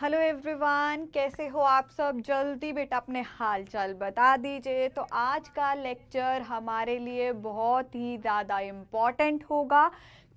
Hello everyone कैसे हो आप सब जल्दी बेटा अपने हाल चाल बता दीजिए तो आज का लेक्चर हमारे लिए बहुत ही ज़्यादा इम्पॉर्टेंट होगा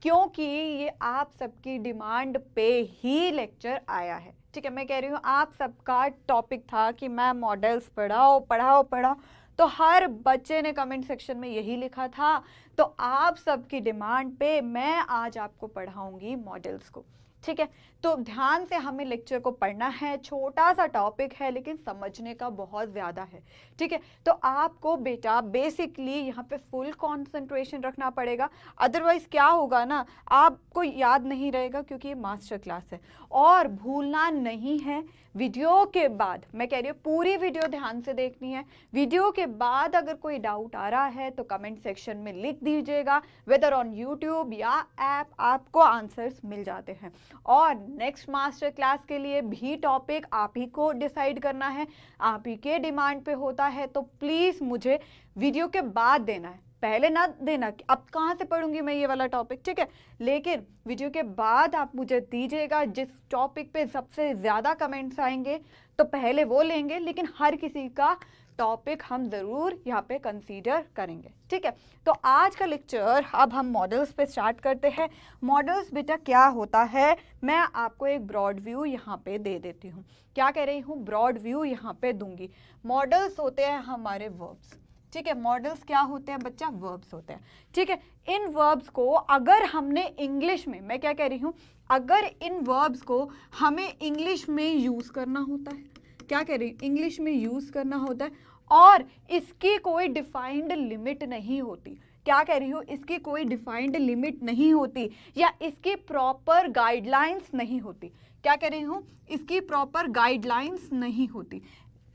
क्योंकि ये आप सबकी डिमांड पे ही लेक्चर आया है ठीक है मैं कह रही हूँ आप सबका टॉपिक था कि मैं मॉडल्स पढ़ाओ पढ़ाओ पढ़ाओ तो हर बच्चे ने कमेंट सेक्शन में यही लिखा था तो आप सबकी डिमांड पे मैं आज आपको पढ़ाऊँगी मॉडल्स को ठीक है तो ध्यान से हमें लेक्चर को पढ़ना है छोटा सा टॉपिक है लेकिन समझने का बहुत ज़्यादा है ठीक है तो आपको बेटा बेसिकली यहाँ पे फुल कंसंट्रेशन रखना पड़ेगा अदरवाइज़ क्या होगा ना आपको याद नहीं रहेगा क्योंकि ये मास्टर क्लास है और भूलना नहीं है वीडियो के बाद मैं कह रही हूँ पूरी वीडियो ध्यान से देखनी है वीडियो के बाद अगर कोई डाउट आ रहा है तो कमेंट सेक्शन में लिख दीजिएगा वेदर ऑन यूट्यूब या ऐप आपको आंसर्स मिल जाते हैं और नेक्स्ट मास्टर क्लास के लिए भी टॉपिक आप ही को डिसाइड करना है आप ही के डिमांड पे होता है तो प्लीज़ मुझे वीडियो के बाद देना है पहले ना देना कि अब कहाँ से पढ़ूंगी मैं ये वाला टॉपिक ठीक है लेकिन वीडियो के बाद आप मुझे दीजिएगा जिस टॉपिक पे सबसे ज़्यादा कमेंट्स आएंगे तो पहले वो लेंगे लेकिन हर किसी का टॉपिक हम ज़रूर यहाँ पे कंसीडर करेंगे ठीक है तो आज का लेक्चर अब हम मॉडल्स पे स्टार्ट करते हैं मॉडल्स बेटा क्या होता है मैं आपको एक ब्रॉड व्यू यहाँ पे दे देती हूँ क्या कह रही हूँ ब्रॉड व्यू यहाँ पे दूंगी मॉडल्स होते हैं हमारे वर्ब्स ठीक है मॉडल्स क्या होते हैं बच्चा वर्ब्स होते हैं ठीक है इन वर्ब्स को अगर हमने इंग्लिश में मैं क्या कह रही हूँ अगर इन वर्ब्स को हमें इंग्लिश में यूज़ करना होता है क्या कह रही हूँ इंग्लिश में यूज़ करना होता है और इसकी कोई डिफाइंड लिमिट नहीं होती क्या कह रही हूँ इसकी कोई डिफाइंड लिमिट नहीं होती या इसकी प्रॉपर गाइडलाइंस नहीं होती क्या कह रही हूँ इसकी प्रॉपर गाइडलाइंस नहीं होती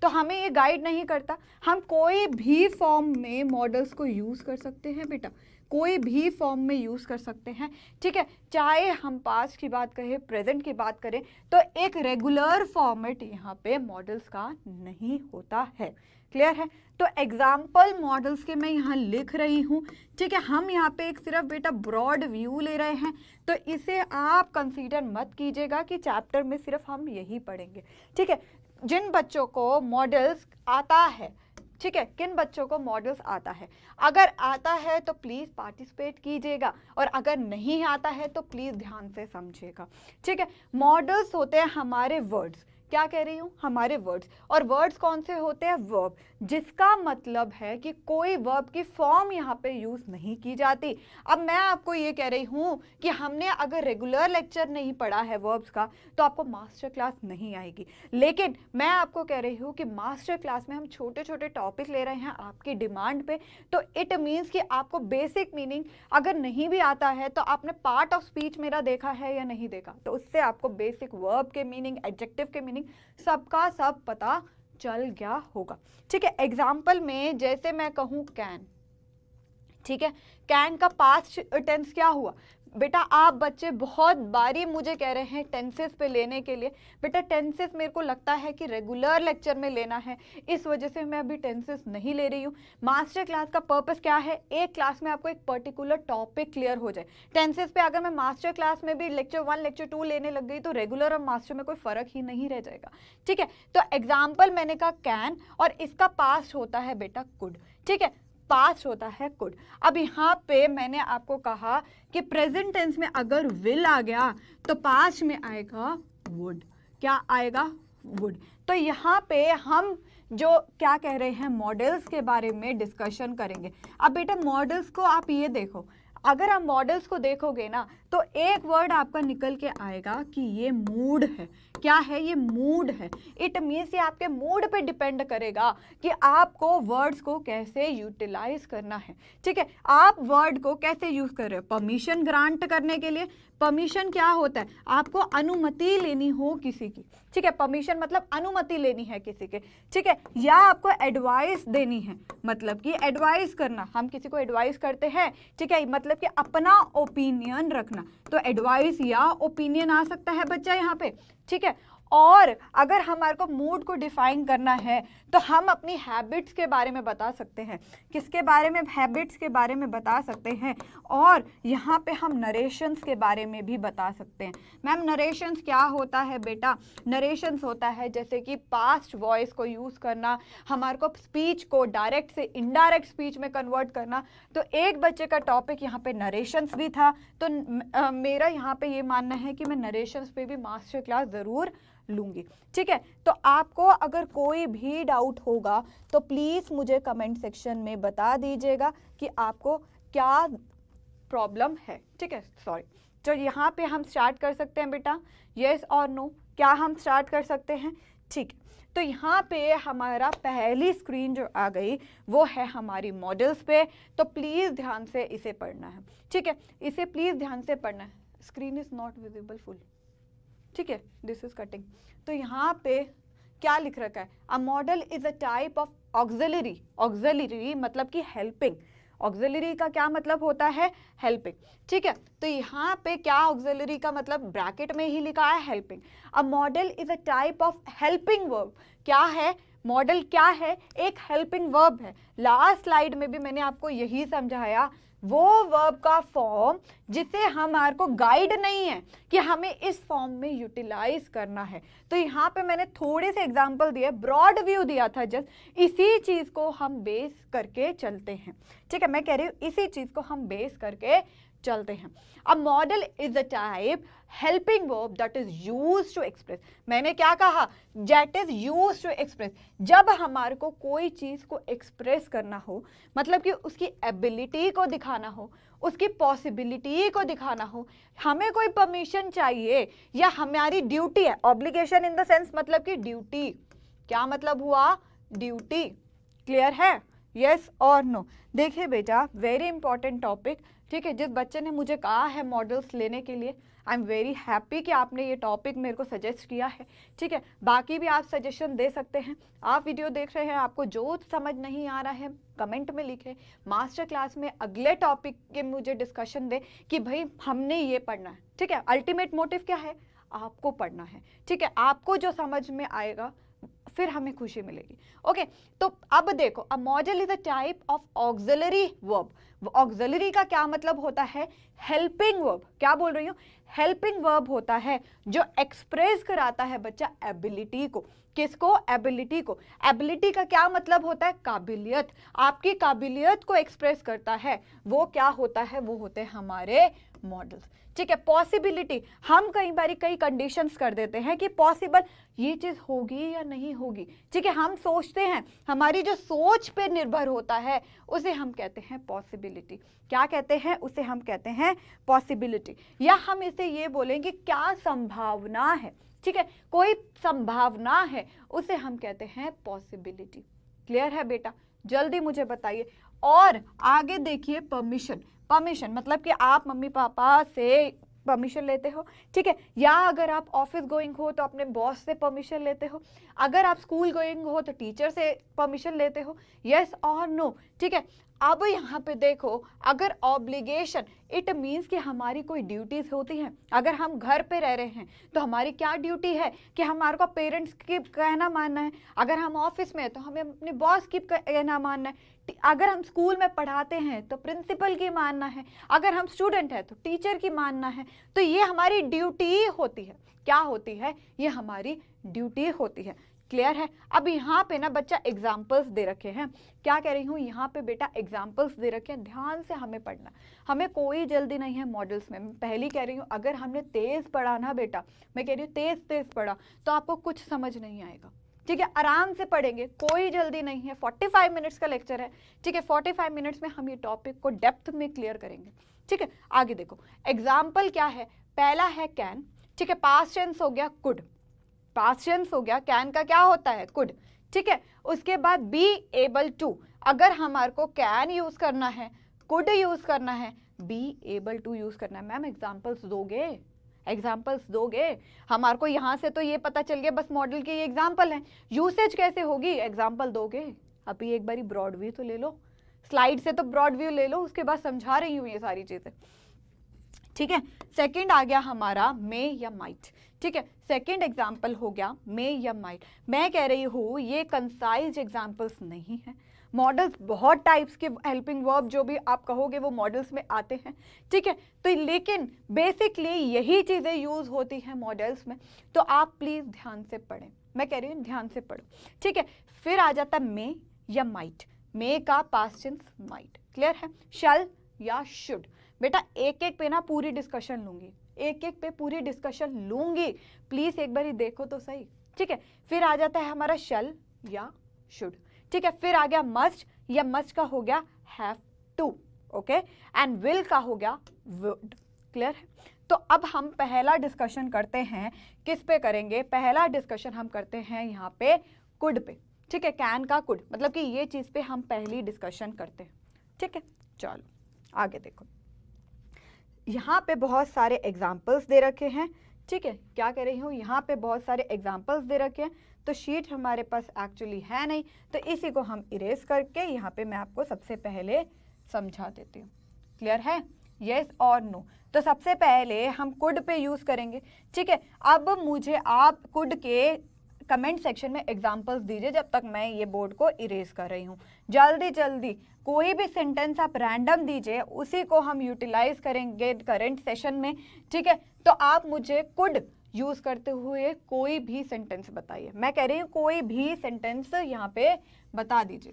तो हमें ये गाइड नहीं करता हम कोई भी फॉर्म में मॉडल्स को यूज़ कर सकते हैं बेटा कोई भी फॉर्म में यूज़ कर सकते हैं ठीक है चाहे हम पास्ट की बात करें प्रेजेंट की बात करें तो एक रेगुलर फॉर्मेट यहाँ पे मॉडल्स का नहीं होता है क्लियर है तो एग्जाम्पल मॉडल्स के मैं यहाँ लिख रही हूँ ठीक है हम यहाँ पे एक सिर्फ बेटा ब्रॉड व्यू ले रहे हैं तो इसे आप कंसीडर मत कीजिएगा कि चैप्टर में सिर्फ हम यही पढ़ेंगे ठीक है जिन बच्चों को मॉडल्स आता है ठीक है किन बच्चों को मॉडल्स आता है अगर आता है तो प्लीज़ पार्टिसिपेट कीजिएगा और अगर नहीं आता है तो प्लीज़ ध्यान से समझिएगा ठीक है मॉडल्स होते हैं हमारे वर्ड्स क्या कह रही हूँ हमारे वर्ड्स और वर्ड्स कौन से होते हैं वर्ब जिसका मतलब है कि कोई वर्ब की फॉर्म यहाँ पे यूज़ नहीं की जाती अब मैं आपको ये कह रही हूँ कि हमने अगर रेगुलर लेक्चर नहीं पढ़ा है वर्ब्स का तो आपको मास्टर क्लास नहीं आएगी लेकिन मैं आपको कह रही हूँ कि मास्टर क्लास में हम छोटे छोटे टॉपिक ले रहे हैं आपकी डिमांड पर तो इट मीन्स कि आपको बेसिक मीनिंग अगर नहीं भी आता है तो आपने पार्ट ऑफ स्पीच मेरा देखा है या नहीं देखा तो उससे आपको बेसिक वर्ब के मीनिंग एडजेक्टिव के मीनिंग मीनिंग सबका सब पता चल गया होगा ठीक है एग्जाम्पल में जैसे मैं कहूँ कैन ठीक है कैन का पास्ट टेंस क्या हुआ बेटा आप बच्चे बहुत बारी मुझे कह रहे हैं टेंसेस पे लेने के लिए बेटा टेंसेस मेरे को लगता है कि रेगुलर लेक्चर में लेना है इस वजह से मैं अभी टेंसेस नहीं ले रही हूँ मास्टर क्लास का पर्पस क्या है एक क्लास में आपको एक पर्टिकुलर टॉपिक क्लियर हो जाए टेंसेस पे अगर मैं मास्टर क्लास में भी लेक्चर वन लेक्चर टू लेने लग गई तो रेगुलर और मास्टर में कोई फ़र्क ही नहीं रह जाएगा ठीक है तो एग्जाम्पल मैंने कहा कैन और इसका पास्ट होता है बेटा कुड ठीक है पास्ट होता है कुड अब यहाँ पे मैंने आपको कहा कि प्रेजेंट टेंस में अगर विल आ गया तो पास्ट में आएगा वुड क्या आएगा वुड तो यहाँ पे हम जो क्या कह रहे हैं मॉडल्स के बारे में डिस्कशन करेंगे अब बेटा मॉडल्स को आप ये देखो अगर आप मॉडल्स को देखोगे ना तो एक वर्ड आपका निकल के आएगा कि ये मूड है क्या है ये मूड है इट मीन्स ये आपके मूड पे डिपेंड करेगा कि आपको वर्ड्स को कैसे यूटिलाइज करना है ठीक है आप वर्ड को कैसे यूज़ कर रहे हो परमिशन ग्रांट करने के लिए परमिशन क्या होता है आपको अनुमति लेनी हो किसी की ठीक है परमिशन मतलब अनुमति लेनी है किसी के ठीक है या आपको एडवाइस देनी है मतलब कि एडवाइस करना हम किसी को एडवाइस करते हैं ठीक है मतलब कि अपना ओपिनियन रखना तो एडवाइस या ओपिनियन आ सकता है बच्चा यहाँ पे ठीक है और अगर हमारे को मूड को डिफाइन करना है तो हम अपनी हैबिट्स के बारे में बता सकते हैं किसके बारे में हैबिट्स के बारे में बता सकते हैं और यहाँ पे हम नरेशंस के बारे में भी बता सकते हैं मैम नरेशंस क्या होता है बेटा नरेशंस होता है जैसे कि पास्ट वॉइस को यूज़ करना हमारे को स्पीच को डायरेक्ट से इनडायरेक्ट स्पीच में कन्वर्ट करना तो एक बच्चे का टॉपिक यहाँ पर नरेशंस भी था तो आ, मेरा यहाँ पर ये यह मानना है कि मैं नरेशंस पर भी मास्टर क्लास ज़रूर लूँगी ठीक है तो आपको अगर कोई भी डाउट होगा तो प्लीज़ मुझे कमेंट सेक्शन में बता दीजिएगा कि आपको क्या प्रॉब्लम है ठीक है सॉरी तो यहाँ पे हम स्टार्ट कर सकते हैं बेटा येस और नो क्या हम स्टार्ट कर सकते हैं ठीक तो यहाँ पे हमारा पहली स्क्रीन जो आ गई वो है हमारी मॉडल्स पे तो प्लीज़ ध्यान से इसे पढ़ना है ठीक है इसे प्लीज़ ध्यान से पढ़ना है screen is not visible full ठीक है दिस इज कटिंग तो यहाँ पे क्या लिख रखा है a model is a type of auxiliary auxiliary मतलब कि हेल्पिंग ऑक्सिलरी का क्या मतलब होता है हेल्पिंग ठीक है तो यहाँ पे क्या ऑक्सिलरी का मतलब ब्रैकेट में ही लिखा है helping a model is a type of helping verb क्या है मॉडल क्या है एक हेल्पिंग वर्ब है लास्ट स्लाइड में भी मैंने आपको यही समझाया वो वर्ब का फॉर्म जिसे हमारे को गाइड नहीं है कि हमें इस फॉर्म में यूटिलाइज करना है तो यहाँ पे मैंने थोड़े से एग्जांपल दिए ब्रॉड व्यू दिया था जस्ट इसी चीज़ को हम बेस करके चलते हैं ठीक है मैं कह रही हूँ इसी चीज़ को हम बेस करके चलते हैं अब modal is a type helping verb that is use to express मैंने क्या कहा that is use to express जब हमारे को कोई चीज़ को एक्सप्रेस करना हो मतलब कि उसकी एबिलिटी को दिखाना हो उसकी पॉसिबिलिटी को दिखाना हो हमें कोई परमिशन चाहिए या हमारी ड्यूटी है ऑब्लिगेशन इन द सेंस मतलब कि ड्यूटी क्या मतलब हुआ ड्यूटी क्लियर है यस और नो देखिए बेटा वेरी इंपॉर्टेंट टॉपिक ठीक है जिस बच्चे ने मुझे कहा है मॉडल्स लेने के लिए आई एम वेरी हैप्पी कि आपने ये टॉपिक मेरे को सजेस्ट किया है ठीक है बाकी भी आप सजेशन दे सकते हैं आप वीडियो देख रहे हैं आपको जो समझ नहीं आ रहा है कमेंट में लिखें मास्टर क्लास में अगले टॉपिक के मुझे डिस्कशन दे कि भाई हमने ये पढ़ना है ठीक है अल्टीमेट मोटिव क्या है आपको पढ़ना है ठीक है आपको जो समझ में आएगा फिर हमें खुशी मिलेगी ओके okay, तो अब देखो a model is a type of auxiliary verb auxiliary का क्या मतलब होता है हेल्पिंग वर्ब क्या बोल रही हूँ हेल्पिंग वर्ब होता है जो एक्सप्रेस कराता है बच्चा एबिलिटी को किसको एबिलिटी को एबिलिटी का क्या मतलब होता है काबिलियत आपकी काबिलियत को एक्सप्रेस करता है वो क्या होता है वो होते हैं हमारे मॉडल्स ठीक है पॉसिबिलिटी हम कई बार कई कंडीशंस कर देते हैं कि पॉसिबल ये चीज़ होगी या नहीं होगी ठीक है हम सोचते हैं हमारी जो सोच पे निर्भर होता है उसे हम कहते हैं पॉसिबिलिटी क्या कहते हैं उसे हम कहते हैं पॉसिबिलिटी या हम इसे ये बोलेंगे क्या संभावना है ठीक है कोई संभावना है उसे हम कहते हैं पॉसिबिलिटी क्लियर है बेटा जल्दी मुझे बताइए और आगे देखिए परमिशन परमिशन मतलब कि आप मम्मी पापा से परमिशन लेते हो ठीक है या अगर आप ऑफिस गोइंग हो तो अपने बॉस से परमिशन लेते हो अगर आप स्कूल गोइंग हो तो टीचर से परमिशन लेते हो यस और नो ठीक है अब यहाँ पे देखो अगर ऑब्लिगेशन इट मीन्स कि हमारी कोई ड्यूटीज़ होती हैं अगर हम घर पे रह रहे हैं तो हमारी क्या ड्यूटी है कि हमारे को पेरेंट्स की कहना मानना है अगर हम ऑफिस में हैं तो हमें अपने बॉस की कहना मानना है अगर हम स्कूल में पढ़ाते हैं तो प्रिंसिपल की मानना है अगर हम स्टूडेंट हैं तो टीचर की मानना है तो ये हमारी ड्यूटी होती है क्या होती है ये हमारी ड्यूटी होती है क्लियर है अब यहाँ पे ना बच्चा एग्जाम्पल्स दे रखे हैं क्या कह रही हूँ यहाँ पे बेटा एग्जाम्पल्स दे रखे हैं ध्यान से हमें पढ़ना हमें कोई जल्दी नहीं है मॉडल्स में मैं पहली कह रही हूँ अगर हमने तेज़ पढ़ा ना बेटा मैं कह रही हूँ तेज़ तेज़ पढ़ा तो आपको कुछ समझ नहीं आएगा ठीक है आराम से पढ़ेंगे कोई जल्दी नहीं है 45 मिनट्स का लेक्चर है ठीक है 45 मिनट्स में हम ये टॉपिक को डेप्थ में क्लियर करेंगे ठीक है आगे देखो एग्जाम्पल क्या है पहला है कैन ठीक है पास टेंस हो गया कुड पास टेंस हो गया कैन का क्या होता है कुड ठीक है उसके बाद बी एबल टू अगर हमारे को कैन यूज़ करना है कुड यूज़ करना है बी एबल टू यूज़ करना है मैम एग्जाम्पल्स दोगे एग्जाम्पल्स दोगे हमारे को यहाँ से तो ये पता चल गया बस मॉडल के ये एग्जाम्पल हैं यूसेज कैसे होगी एग्जाम्पल दोगे अभी एक बारी ब्रॉड व्यू तो ले लो स्लाइड से तो ब्रॉड व्यू ले लो उसके बाद समझा रही हूँ ये सारी चीज़ें ठीक है सेकंड आ गया हमारा मे या माइट ठीक है सेकंड एग्जाम्पल हो गया मे या माइट मैं कह रही हूँ ये कंसाइज एग्जाम्पल्स नहीं है मॉडल्स बहुत टाइप्स के हेल्पिंग वर्ब जो भी आप कहोगे वो मॉडल्स में आते हैं ठीक है तो लेकिन बेसिकली यही चीज़ें यूज़ होती हैं मॉडल्स में तो आप प्लीज़ ध्यान से पढ़ें मैं कह रही हूँ ध्यान से पढ़ो ठीक है फिर आ जाता है मे या माइट मे का पास टेंस माइट क्लियर है शल या शुड बेटा एक एक पे ना पूरी डिस्कशन लूंगी एक एक पे पूरी डिस्कशन लूंगी प्लीज़ एक बार ही देखो तो सही ठीक है फिर आ जाता है हमारा शल या शुड ठीक है फिर आ गया मस्ट या मस्ट का हो गया have to okay and will का हो गया वुड क्लियर है तो अब हम पहला डिस्कशन करते हैं किस पे करेंगे पहला डिस्कशन हम करते हैं यहाँ पे कुड पे ठीक है कैन का कुड मतलब कि ये चीज़ पे हम पहली डिस्कशन करते हैं ठीक है चलो आगे देखो यहाँ पे बहुत सारे एग्जाम्पल्स दे रखे हैं ठीक है क्या कह रही हूँ यहाँ पे बहुत सारे एग्जाम्पल्स दे रखे हैं तो शीट हमारे पास एक्चुअली है नहीं तो इसी को हम इरेज करके यहाँ पे मैं आपको सबसे पहले समझा देती हूँ क्लियर है येस और नो तो सबसे पहले हम कुड पे यूज़ करेंगे ठीक है अब मुझे आप कुड के कमेंट सेक्शन में एग्जांपल्स दीजिए जब तक मैं ये बोर्ड को इरेज कर रही हूँ जल्दी जल्दी कोई भी सेंटेंस आप रैंडम दीजिए उसी को हम यूटिलाइज करेंगे करेंट सेशन में ठीक है तो आप मुझे कुड यूज़ करते हुए कोई भी सेंटेंस बताइए मैं कह रही हूँ कोई भी सेंटेंस यहाँ पे बता दीजिए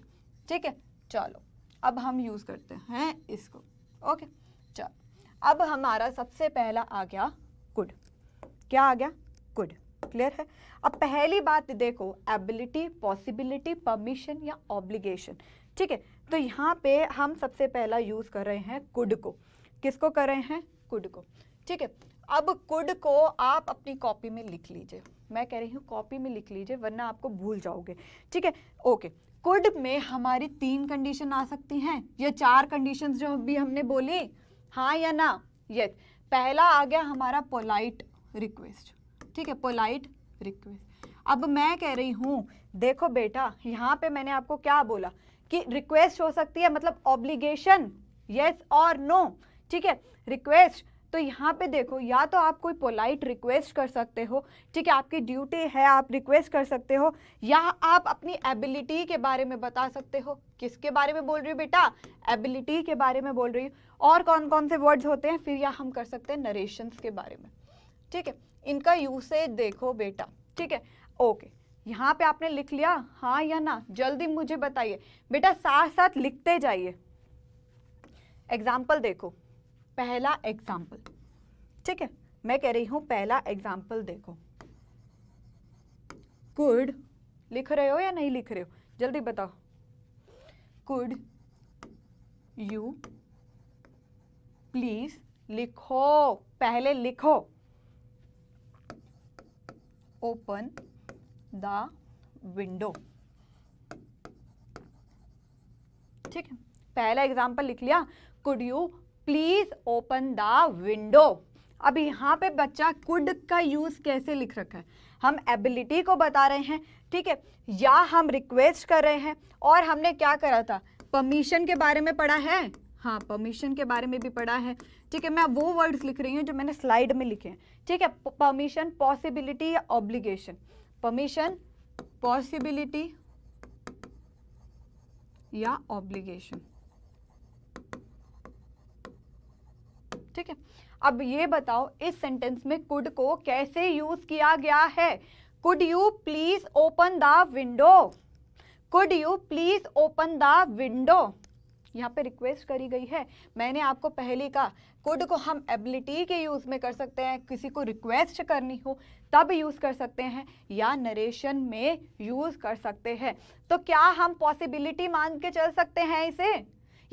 ठीक है चलो अब हम यूज़ करते हैं इसको ओके चलो अब हमारा सबसे पहला आ गया गुड क्या आ गया गुड क्लियर है अब पहली बात देखो एबिलिटी पॉसिबिलिटी परमिशन या ऑब्लिगेशन ठीक है तो यहाँ पे हम सबसे पहला यूज़ कर रहे हैं कुड को किसको कर रहे हैं कुड को ठीक है अब कुड को आप अपनी कॉपी में लिख लीजिए मैं कह रही हूँ कॉपी में लिख लीजिए वरना आपको भूल जाओगे ठीक है ओके कुड में हमारी तीन कंडीशन आ सकती हैं या चार कंडीशंस जो भी हमने बोली हाँ या ना यस पहला आ गया हमारा पोलाइट रिक्वेस्ट ठीक है पोलाइट रिक्वेस्ट अब मैं कह रही हूँ देखो बेटा यहाँ पे मैंने आपको क्या बोला कि रिक्वेस्ट हो सकती है मतलब ऑब्लिगेशन यस और नो ठीक है रिक्वेस्ट तो यहाँ पे देखो या तो आप कोई पोलाइट रिक्वेस्ट कर सकते हो ठीक है आपकी ड्यूटी है आप रिक्वेस्ट कर सकते हो या आप अपनी एबिलिटी के बारे में बता सकते हो किसके बारे में बोल रही हो बेटा एबिलिटी के बारे में बोल रही हूँ और कौन कौन से वर्ड्स होते हैं फिर या हम कर सकते हैं नरेशंस के बारे में ठीक है इनका यूसेज देखो बेटा ठीक है ओके यहाँ पे आपने लिख लिया हाँ या ना जल्दी मुझे बताइए बेटा साथ साथ लिखते जाइए एग्जाम्पल देखो पहला एग्जाम्पल ठीक है मैं कह रही हूं पहला एग्जाम्पल देखो कुड लिख रहे हो या नहीं लिख रहे हो जल्दी बताओ कुड यू प्लीज लिखो पहले लिखो ओपन द विंडो ठीक है पहला एग्जाम्पल लिख लिया could you please open the window अब यहाँ पे बच्चा कुड का यूज़ कैसे लिख रखा है हम एबिलिटी को बता रहे हैं ठीक है या हम रिक्वेस्ट कर रहे हैं और हमने क्या करा था परमिशन के बारे में पढ़ा है हाँ परमिशन के बारे में भी पढ़ा है ठीक है मैं वो वर्ड्स लिख रही हूँ जो मैंने स्लाइड में लिखे हैं ठीक है परमिशन पॉसिबिलिटी या ऑब्लिगेशन परमिशन पॉसिबिलिटी या ऑब्लिगेशन ठीक है अब ये बताओ इस सेंटेंस में कुड को कैसे यूज किया गया है could you please open the window could you please open the window यहाँ पे रिक्वेस्ट करी गई है मैंने आपको पहले कहा कुड को हम एबिलिटी के यूज़ में कर सकते हैं किसी को रिक्वेस्ट करनी हो तब यूज़ कर सकते हैं या नरेशन में यूज़ कर सकते हैं तो क्या हम पॉसिबिलिटी मांग के चल सकते हैं इसे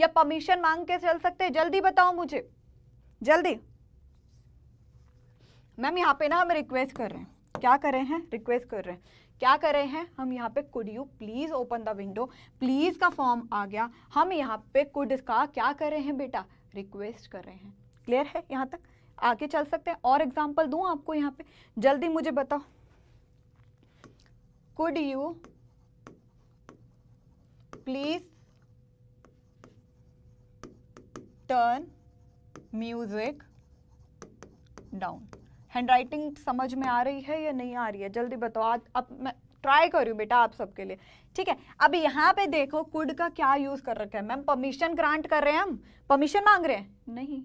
या परमिशन मांग के चल सकते हैं जल्दी बताओ मुझे जल्दी मैम यहाँ पे ना हम रिक्वेस्ट कर रहे हैं क्या कर रहे हैं रिक्वेस्ट कर रहे हैं क्या कर रहे हैं हम यहाँ पे could you please open the window please का फॉर्म आ गया हम यहाँ पे कुड का क्या कर रहे हैं बेटा रिक्वेस्ट कर रहे हैं क्लियर है यहाँ तक आगे चल सकते हैं और एग्जाम्पल दू आपको यहाँ पे जल्दी मुझे बताओ could you please turn music down handwriting समझ में आ रही है या नहीं आ रही है जल्दी बताओ आज अब मैं ट्राई करूँ बेटा आप सबके लिए ठीक है अब यहाँ पे देखो कुड का क्या यूज़ कर रखा है मैम परमिशन ग्रांट कर रहे हैं हम परमिशन मांग रहे हैं नहीं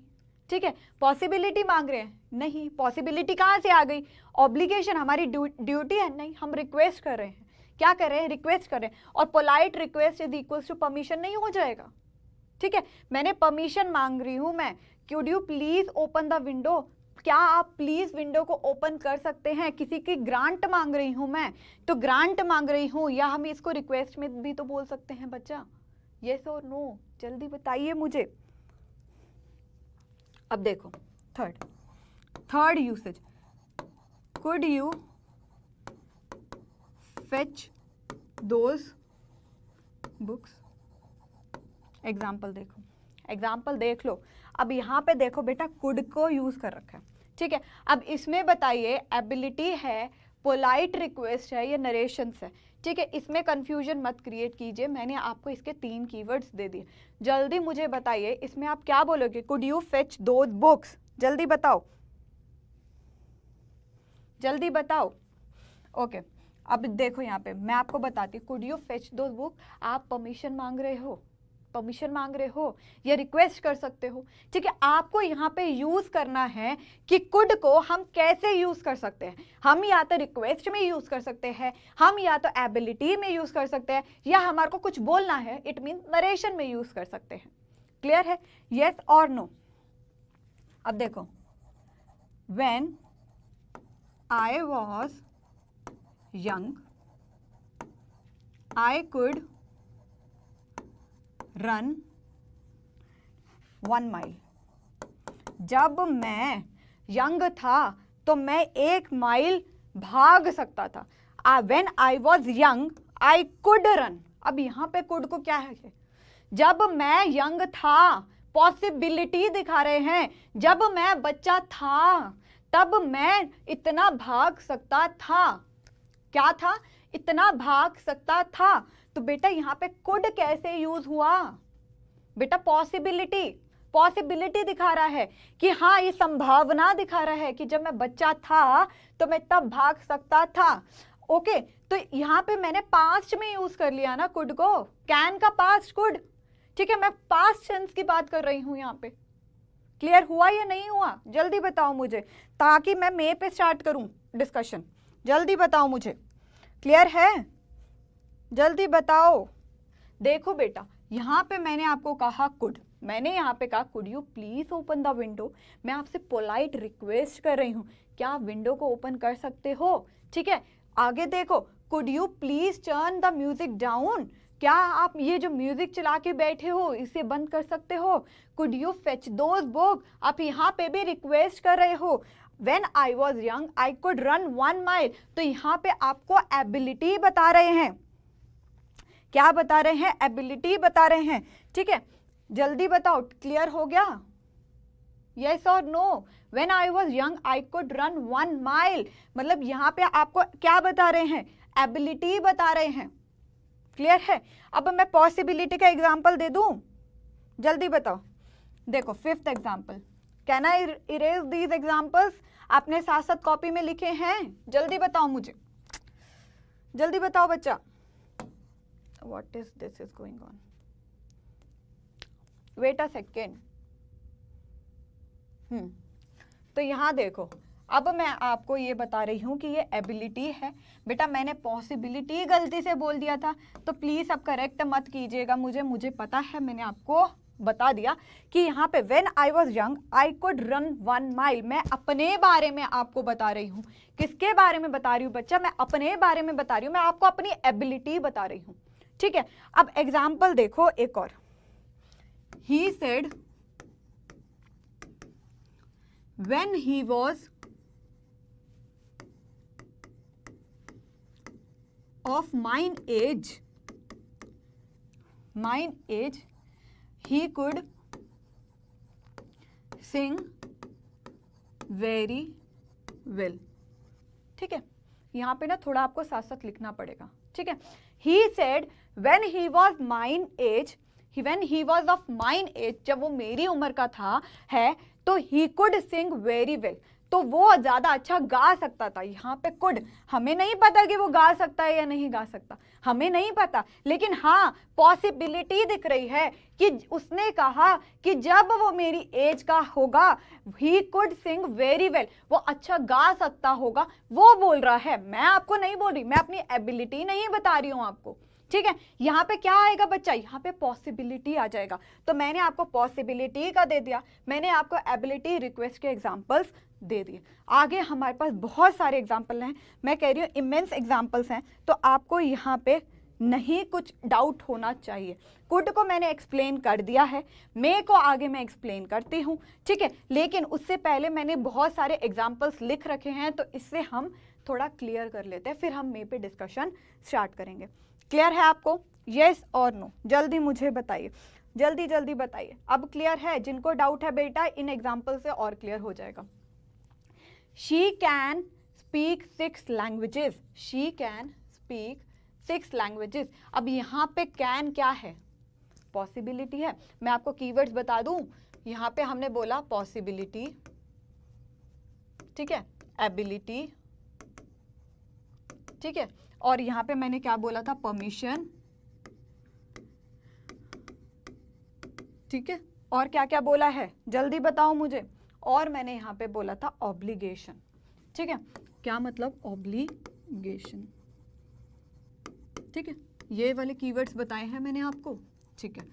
ठीक है पॉसिबिलिटी मांग रहे हैं नहीं पॉसिबिलिटी कहाँ से आ गई ऑब्लिगेशन हमारी ड्यूटी है नहीं हम रिक्वेस्ट कर रहे हैं क्या कर रहे हैं रिक्वेस्ट कर रहे हैं और polite request is equals to permission नहीं हो जाएगा ठीक है मैंने परमिशन मांग रही हूँ मैं could you please open the window क्या आप प्लीज विंडो को ओपन कर सकते हैं किसी की ग्रांट मांग रही हूँ मैं तो ग्रांट मांग रही हूँ या हम इसको रिक्वेस्ट में भी तो बोल सकते हैं बच्चा येस और नो जल्दी बताइए मुझे अब देखो third third usage could you fetch those books example देखो एग्जाम्पल देख लो अब यहाँ पे देखो बेटा कुड को यूज़ कर रखा है ठीक है अब इसमें बताइए एबिलिटी है पोलाइट रिक्वेस्ट है या नरेशन है ठीक है इसमें कन्फ्यूजन मत क्रिएट कीजिए मैंने आपको इसके तीन कीवर्ड्स दे दिए जल्दी मुझे बताइए इसमें आप क्या बोलोगे could you fetch those books जल्दी बताओ जल्दी बताओ ओके okay. अब देखो यहाँ पे मैं आपको बताती could you fetch those book आप परमिशन मांग रहे हो परमिशन मांग रहे हो या रिक्वेस्ट कर सकते हो ठीक है आपको यहाँ पे यूज़ करना है कि कुड को हम कैसे यूज़ कर सकते हैं हम या तो रिक्वेस्ट में यूज़ कर सकते हैं हम या तो एबिलिटी में यूज़ कर सकते हैं या हमारे को कुछ बोलना है इट मीन नरेशन में यूज़ कर सकते हैं क्लियर है येस और नो अब देखो when I was young I could run one mile जब मैं यंग था तो मैं एक माइल भाग सकता था when I was young I could run अब यहां पे कुड को क्या है जब मैं यंग था पॉसिबिलिटी दिखा रहे हैं जब मैं बच्चा था तब मैं इतना भाग सकता था क्या था इतना भाग सकता था तो बेटा यहाँ पे कुड कैसे यूज हुआ बेटा पॉसिबिलिटी पॉसिबिलिटी दिखा रहा है कि हाँ ये संभावना दिखा रहा है कि जब मैं बच्चा था तो मैं तब भाग सकता था ओके तो यहाँ पे मैंने पास्ट में यूज कर लिया ना कुड को कैन का पास्ट कुड ठीक है मैं पास्ट टेंस की बात कर रही हूँ यहाँ पे क्लियर हुआ या नहीं हुआ जल्दी बताओ मुझे ताकि मैं मे पे स्टार्ट करूँ डिस्कशन जल्दी बताओ मुझे क्लियर है जल्दी बताओ देखो बेटा यहाँ पे मैंने आपको कहा कुड मैंने यहाँ पे कहा could you please open the window मैं आपसे पोलाइट रिक्वेस्ट कर रही हूँ क्या आप विंडो को ओपन कर सकते हो ठीक है आगे देखो could you please turn the music down क्या आप ये जो म्यूज़िक चला के बैठे हो इसे बंद कर सकते हो could you fetch those book आप यहाँ पे भी रिक्वेस्ट कर रहे हो when I was young I could run one mile तो यहाँ पे आपको एबिलिटी बता रहे हैं क्या बता रहे हैं एबिलिटी बता रहे हैं ठीक है जल्दी बताओ क्लियर हो गया येस और no when I was young I could run one mile मतलब यहाँ पे आपको क्या बता रहे हैं एबिलिटी बता रहे हैं क्लियर है अब मैं पॉसिबिलिटी का एग्जाम्पल दे दूँ जल्दी बताओ देखो fifth example can I erase these examples आपने साथ साथ कॉपी में लिखे हैं जल्दी बताओ मुझे जल्दी बताओ बच्चा what is this is going on a second hmm तो यहाँ देखो अब मैं आपको ये बता रही हूँ कि ये एबिलिटी है बेटा मैंने पॉसिबिलिटी गलती से बोल दिया था तो प्लीज़ अब करेक्ट मत कीजिएगा मुझे मुझे पता है मैंने आपको बता दिया कि यहाँ पे when I was young I could run one mile मैं अपने बारे में आपको बता रही हूँ किसके बारे में बता रही हूँ बच्चा मैं अपने बारे में बता रही हूँ मैं आपको अपनी एबिलिटी बता रही हूँ ठीक है अब एग्जाम्पल देखो एक और he said when he was of mine age mine age he could sing very well ठीक है यहां पे ना थोड़ा आपको साथ साथ लिखना पड़ेगा ठीक है he said when he was mine age when he was of mine age जब वो मेरी उम्र का था है तो he could sing very well तो वो ज़्यादा अच्छा गा सकता था यहाँ पे कुड हमें नहीं पता कि वो गा सकता है या नहीं गा सकता हमें नहीं पता लेकिन हाँ पॉसिबिलिटी दिख रही है कि उसने कहा कि जब वो मेरी एज का होगा he could sing very well वो अच्छा गा सकता होगा वो बोल रहा है मैं आपको नहीं बोल रही मैं अपनी एबिलिटी नहीं बता रही हूँ आपको ठीक है यहाँ पे क्या आएगा बच्चा यहाँ पे पॉसिबिलिटी आ जाएगा तो मैंने आपको पॉसिबिलिटी का दे दिया मैंने आपको एबिलिटी रिक्वेस्ट के एग्जाम्पल्स दे दिए आगे हमारे पास बहुत सारे एग्जाम्पल हैं मैं कह रही हूँ इमेंस एग्जाम्पल्स हैं तो आपको यहाँ पे नहीं कुछ डाउट होना चाहिए कुड को मैंने एक्सप्लेन कर दिया है मे को आगे मैं एक्सप्लेन करती हूँ ठीक है लेकिन उससे पहले मैंने बहुत सारे एग्जाम्पल्स लिख रखे हैं तो इससे हम थोड़ा क्लियर कर लेते हैं फिर हम मे पे डिस्कशन स्टार्ट करेंगे क्लियर है आपको येस और नो जल्दी मुझे बताइए जल्दी जल्दी बताइए अब क्लियर है जिनको डाउट है बेटा इन एग्जाम्पल से और क्लियर हो जाएगा she can speak six languages she can speak six languages अब यहाँ पे कैन क्या है पॉसिबिलिटी है मैं आपको कीवर्ड्स बता दूं यहाँ पे हमने बोला पॉसिबिलिटी ठीक है एबिलिटी ठीक है और यहाँ पे मैंने क्या बोला था परमिशन ठीक है और क्या क्या बोला है जल्दी बताओ मुझे और मैंने यहाँ पे बोला था ऑब्लिगेशन ठीक है क्या मतलब ऑब्लिगेशन ठीक है ये वाले कीवर्ड्स बताए हैं मैंने आपको ठीक है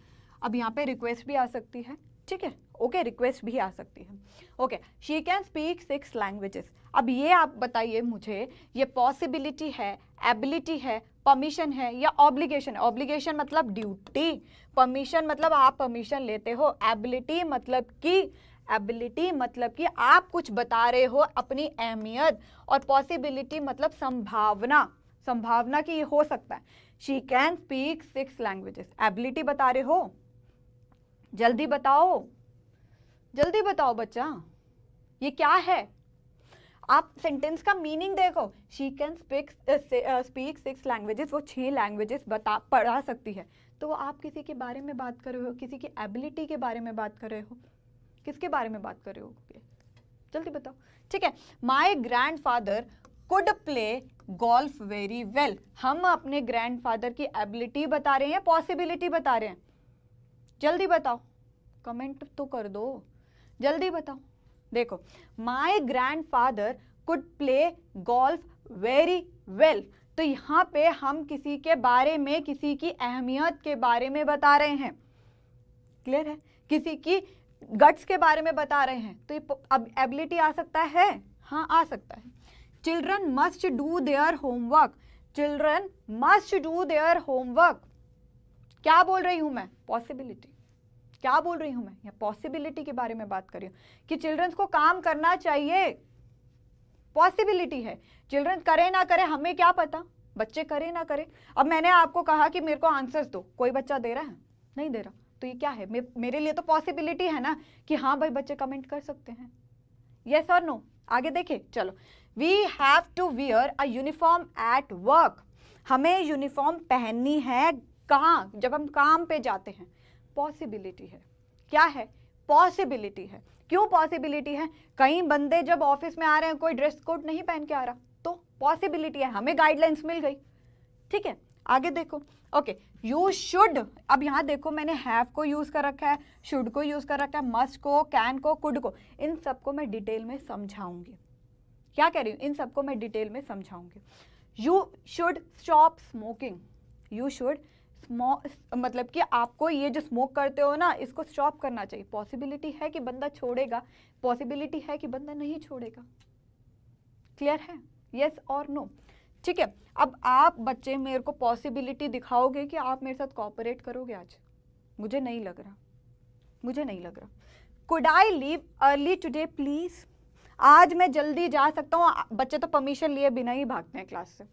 अब यहाँ पे रिक्वेस्ट भी आ सकती है ठीक है ओके रिक्वेस्ट भी आ सकती है okay she can speak six languages अब ये आप बताइए मुझे ये पॉसिबिलिटी है एबिलिटी है परमिशन है या ऑब्लिगेशन है ऑब्लिगेशन मतलब ड्यूटी परमिशन मतलब आप परमिशन लेते हो एबिलिटी मतलब कि एबिलिटी मतलब कि आप कुछ बता रहे हो अपनी अहमियत और पॉसिबिलिटी मतलब संभावना संभावना कि ये हो सकता है she can speak six languages ability बता रहे हो जल्दी बताओ जल्दी बताओ बच्चा ये क्या है आप सेंटेंस का मीनिंग देखो she can speak speak six languages वो छः लैंग्वेजेस बता पढ़ा सकती है तो आप किसी के बारे में बात कर रहे हो किसी की एबिलिटी के बारे में बात कर रहे हो किसके बारे में बात कर रहे हो जल्दी बताओ ठीक है my grandfather could play golf very well हम अपने ग्रैंड फादर की एबिलिटी बता रहे हैं पॉसिबिलिटी बता रहे हैं जल्दी बताओ कमेंट तो कर दो जल्दी बताओ देखो my grandfather could play golf very well तो यहाँ पे हम किसी के बारे में किसी की अहमियत के बारे में बता रहे हैं क्लियर है किसी की गट्स के बारे में बता रहे हैं तो अब एबिलिटी आ सकता है हाँ आ सकता है children must do their homework children must do their homework क्या बोल रही हूँ मैं पॉसिबिलिटी क्या बोल रही हूँ मैं यहाँ पॉसिबिलिटी के बारे में बात कर रही हूँ कि चिल्ड्रंस को काम करना चाहिए पॉसिबिलिटी है चिल्ड्रंस करे ना करे हमें क्या पता बच्चे करे ना करे अब मैंने आपको कहा कि मेरे को आंसर्स दो कोई बच्चा दे रहा है नहीं दे रहा तो ये क्या है मेरे लिए तो पॉसिबिलिटी है ना कि हाँ भाई बच्चे कमेंट कर सकते हैं येस और नो आगे देखे चलो we have to wear a uniform at work हमें यूनिफॉर्म पहननी है कहाँ जब हम काम पे जाते हैं पॉसिबिलिटी है क्या है पॉसिबिलिटी है क्यों पॉसिबिलिटी है कई बंदे जब ऑफिस में आ रहे हैं कोई ड्रेस कोड नहीं पहन के आ रहा तो पॉसिबिलिटी है हमें गाइडलाइंस मिल गई ठीक है आगे देखो ओके यू शुड अब यहाँ देखो मैंने हैव को यूज़ कर रखा है शुड को यूज़ कर रखा है मस्ट को कैन को कुड को इन सबको मैं डिटेल में समझाऊंगी क्या कह रही हूँ इन सबको मैं डिटेल में समझाऊंगी you should stop smoking you should मतलब कि आपको ये जो स्मोक करते हो ना इसको स्टॉप करना चाहिए पॉसिबिलिटी है कि बंदा छोड़ेगा पॉसिबिलिटी है कि बंदा नहीं छोड़ेगा क्लियर है यस और नो ठीक है अब आप बच्चे मेरे को पॉसिबिलिटी दिखाओगे कि आप मेरे साथ कॉपरेट करोगे आज मुझे नहीं लग रहा मुझे नहीं लग रहा could I leave early today please आज मैं जल्दी जा सकता हूँ बच्चे तो परमिशन लिए बिना ही भागते हैं क्लास से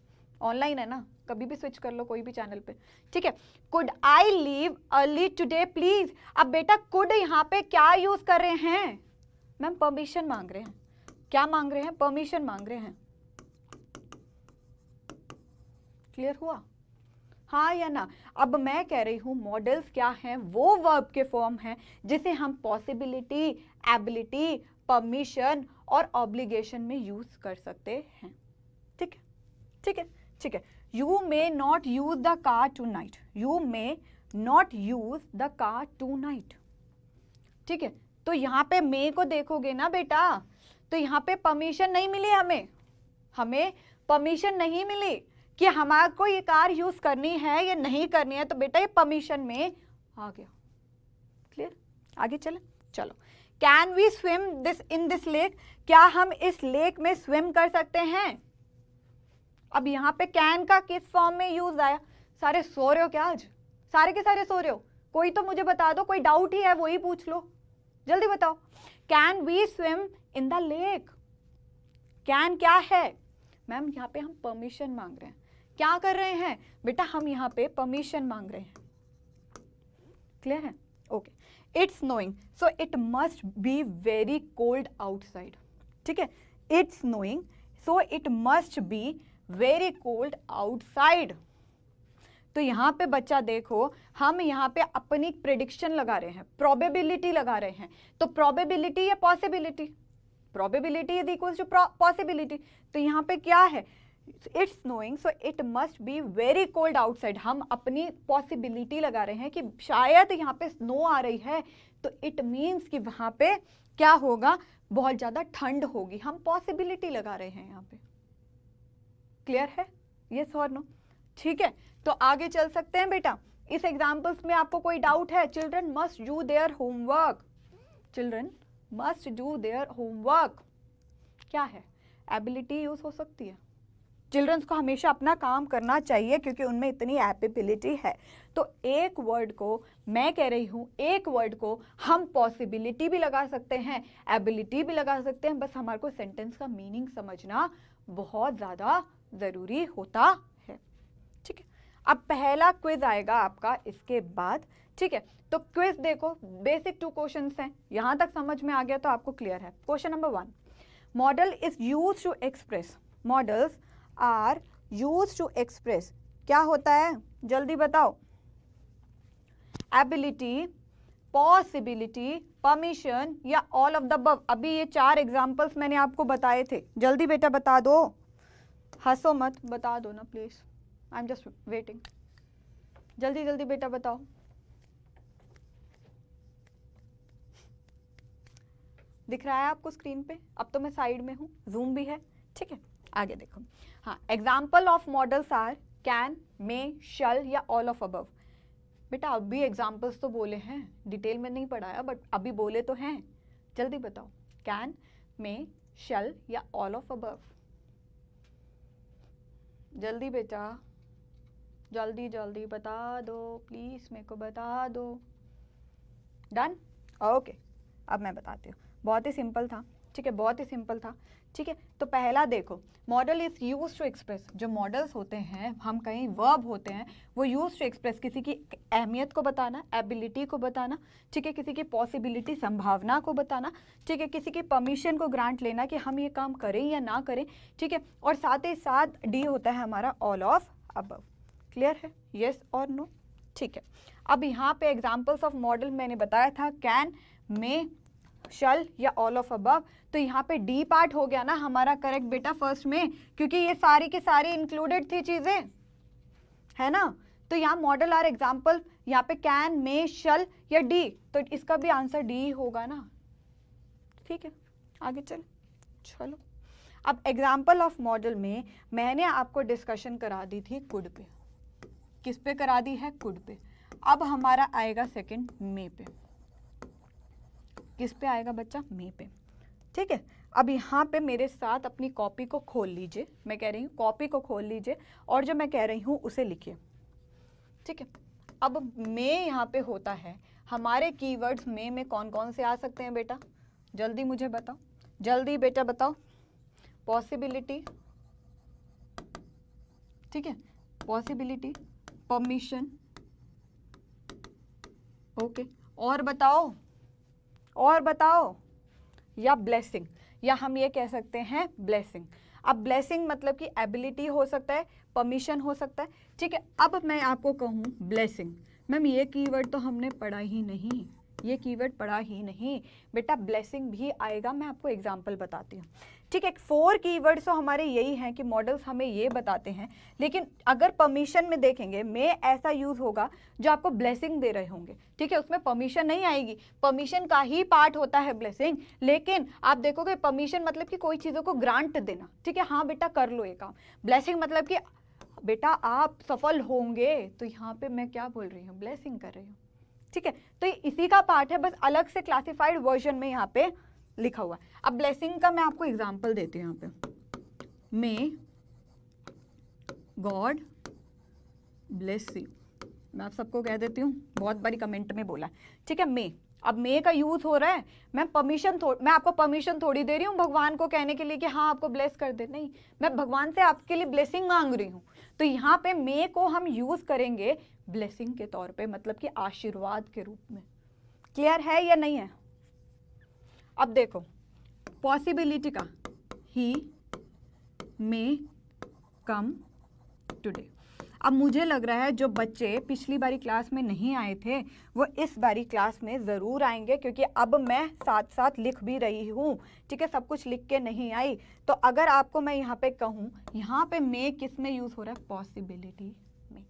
ऑनलाइन है ना कभी भी स्विच कर लो कोई भी चैनल पे ठीक है could I leave early today please अब बेटा कुड यहाँ पे क्या यूज कर रहे हैं मैम परमिशन मांग रहे हैं क्या मांग रहे हैं परमिशन मांग रहे हैं क्लियर हुआ हाँ या ना अब मैं कह रही हूँ मॉडल्स क्या हैं वो वर्ब के फॉर्म हैं जिसे हम पॉसिबिलिटी एबिलिटी परमिशन और ऑब्लिगेशन में यूज़ कर सकते हैं ठीक है ठीक है ठीक है you may not use the car tonight you may not use the car tonight ठीक है तो यहाँ पे मे को देखोगे ना बेटा तो यहाँ पे परमिशन नहीं मिली हमें हमें परमिशन नहीं मिली कि हमारे को ये कार यूज़ करनी है या नहीं करनी है तो बेटा ये परमिशन में आ गया क्लियर आगे चले चलो can we swim this in this lake क्या हम इस लेक में स्विम कर सकते हैं अब यहाँ पे कैन का किस फॉर्म में यूज आया सारे सो रहे हो क्या आज सारे के सारे सो रहे हो कोई तो मुझे बता दो कोई डाउट ही है वही पूछ लो जल्दी बताओ can we swim in the lake can क्या है मैम यहाँ पे हम परमिशन मांग रहे हैं क्या कर रहे हैं बेटा हम यहाँ पे परमिशन मांग रहे हैं क्लियर है okay it's snowing so it must be very cold outside ठीक है it's snowing so it must be very cold outside तो यहाँ पे बच्चा देखो हम यहाँ पे अपनी प्रिडिक्शन लगा रहे हैं प्रोबेबिलिटी लगा रहे हैं तो प्रोबेबिलिटी या पॉसिबिलिटी प्रोबेबिलिटी यदि कुछ पॉसिबिलिटी तो यहाँ पे क्या है it's snowing so it must be very cold outside हम अपनी पॉसिबिलिटी लगा रहे हैं कि शायद यहाँ पे स्नो आ रही है तो इट मीन्स कि वहाँ पे क्या होगा बहुत ज़्यादा ठंड होगी हम पॉसिबिलिटी लगा रहे हैं यहाँ पे क्लियर है ये सॉर नो ठीक है तो आगे चल सकते हैं बेटा इस एग्जाम्पल्स में आपको कोई डाउट है children must do their homework children must do their homework क्या है एबिलिटी यूज हो सकती है चिल्ड्रंस को हमेशा अपना काम करना चाहिए क्योंकि उनमें इतनी एपेबिलिटी है तो एक वर्ड को मैं कह रही हूँ एक वर्ड को हम पॉसिबिलिटी भी लगा सकते हैं एबिलिटी भी लगा सकते हैं बस हमारे को सेंटेंस का मीनिंग समझना बहुत ज़्यादा ज़रूरी होता है ठीक है अब पहला क्विज आएगा आपका इसके बाद ठीक है तो क्विज देखो बेसिक टू क्वेश्चन हैं यहाँ तक समझ में आ गया तो आपको क्लियर है question number one model is use to express models are use to express क्या होता है जल्दी बताओ एबिलिटी पॉसिबिलिटी परमिशन या ऑल ऑफ द बव अभी ये चार एग्जाम्पल्स मैंने आपको बताए थे जल्दी बेटा बता दो हंसो मत बता दो ना please I am just waiting जल्दी जल्दी बेटा बताओ दिख रहा है आपको स्क्रीन पे अब तो मैं साइड में हूँ जूम भी है ठीक है आगे देखो हाँ example of models are can may shall या ऑल ऑफ अबव बेटा अब भी एग्जाम्पल्स तो बोले हैं डिटेल में नहीं पढ़ाया बट अभी बोले तो हैं जल्दी बताओ कैन मे शल या ऑल ऑफ अबव जल्दी बेटा जल्दी जल्दी बता दो प्लीज़ मेरे को बता दो डन ओके अब मैं बताती हूँ बहुत ही सिंपल था ठीक है बहुत ही सिंपल था ठीक है तो पहला देखो model is use to express जो मॉडल्स होते हैं हम कहीं वर्ब होते हैं वो यूज टू एक्सप्रेस किसी की अहमियत को बताना एबिलिटी को बताना ठीक है किसी की पॉसिबिलिटी संभावना को बताना ठीक है किसी की परमिशन को ग्रांट लेना कि हम ये काम करें या ना करें ठीक है और साथ ही साथ डी होता है हमारा ऑल ऑफ अब क्लियर है येस और नो ठीक है अब यहाँ पे एग्जाम्पल्स ऑफ मॉडल मैंने बताया था कैन मे शल या ऑल ऑफ अबव तो यहाँ पे डी पार्ट हो गया ना हमारा करेक्ट बेटा फर्स्ट में क्योंकि ये सारी के सारी इंक्लूडेड थी चीज़ें है ना तो यहाँ मॉडल आर एग्जाम्पल यहाँ पे कैन मे शल या डी तो इसका भी आंसर डी होगा ना ठीक है आगे चल चलो अब एग्जाम्पल ऑफ मॉडल में मैंने आपको डिस्कशन करा दी थी कुड पे किस पे करा दी है कुड पे अब हमारा आएगा सेकंड मे पे किस पे आएगा बच्चा मे पे ठीक है अब यहाँ पे मेरे साथ अपनी कॉपी को खोल लीजिए मैं कह रही हूँ कॉपी को खोल लीजिए और जो मैं कह रही हूँ उसे लिखिए ठीक है अब मे यहाँ पे होता है हमारे कीवर्ड्स मे में कौन कौन से आ सकते हैं बेटा जल्दी मुझे बताओ जल्दी बेटा बताओ पॉसिबिलिटी ठीक है पॉसिबिलिटी परमिशन ओके और बताओ और बताओ या ब्लेसिंग या हम ये कह सकते हैं ब्लेसिंग अब ब्लेसिंग मतलब कि एबिलिटी हो सकता है परमिशन हो सकता है ठीक है अब मैं आपको कहूँ ब्लेसिंग मैम ये कीवर्ड तो हमने पढ़ा ही नहीं ये कीवर्ड पढ़ा ही नहीं बेटा ब्लेसिंग भी आएगा मैं आपको एग्जांपल बताती हूँ ठीक है फोर कीवर्ड्स तो हमारे यही हैं कि मॉडल्स हमें ये बताते हैं लेकिन अगर परमिशन में देखेंगे मे ऐसा यूज़ होगा जो आपको ब्लेसिंग दे रहे होंगे ठीक है उसमें परमिशन नहीं आएगी परमिशन का ही पार्ट होता है ब्लेसिंग लेकिन आप देखोगे परमिशन मतलब कि कोई चीज़ों को ग्रांट देना ठीक है हाँ बेटा कर लो ये काम ब्लैसिंग मतलब कि बेटा आप सफल होंगे तो यहाँ पे मैं क्या बोल रही हूँ ब्लैसिंग कर रही हूँ ठीक है तो इसी का पार्ट है बस अलग से क्लासिफाइड वर्जन में यहाँ पे लिखा हुआ है अब ब्लेसिंग का मैं आपको एग्जाम्पल देती हूँ यहाँ पे मे गॉड ब्लेस यू मैं आप सबको कह देती हूँ बहुत बारी कमेंट में बोला ठीक है मे अब मे का यूज हो रहा है मैं परमिशन मैं आपको परमिशन थोड़ी दे रही हूँ भगवान को कहने के लिए कि हाँ आपको ब्लेस कर दे नहीं मैं भगवान से आपके लिए ब्लेसिंग मांग रही हूँ तो यहाँ पे मे को हम यूज करेंगे ब्लेसिंग के तौर पे मतलब कि आशीर्वाद के रूप में क्लियर है या नहीं है अब देखो पॉसिबिलिटी का ही मे कम टुडे अब मुझे लग रहा है जो बच्चे पिछली बारी क्लास में नहीं आए थे वो इस बारी क्लास में ज़रूर आएंगे क्योंकि अब मैं साथ साथ लिख भी रही हूँ ठीक है सब कुछ लिख के नहीं आई तो अगर आपको मैं यहाँ पे कहूँ यहाँ पे मे किस में यूज़ हो रहा है पॉसिबिलिटी में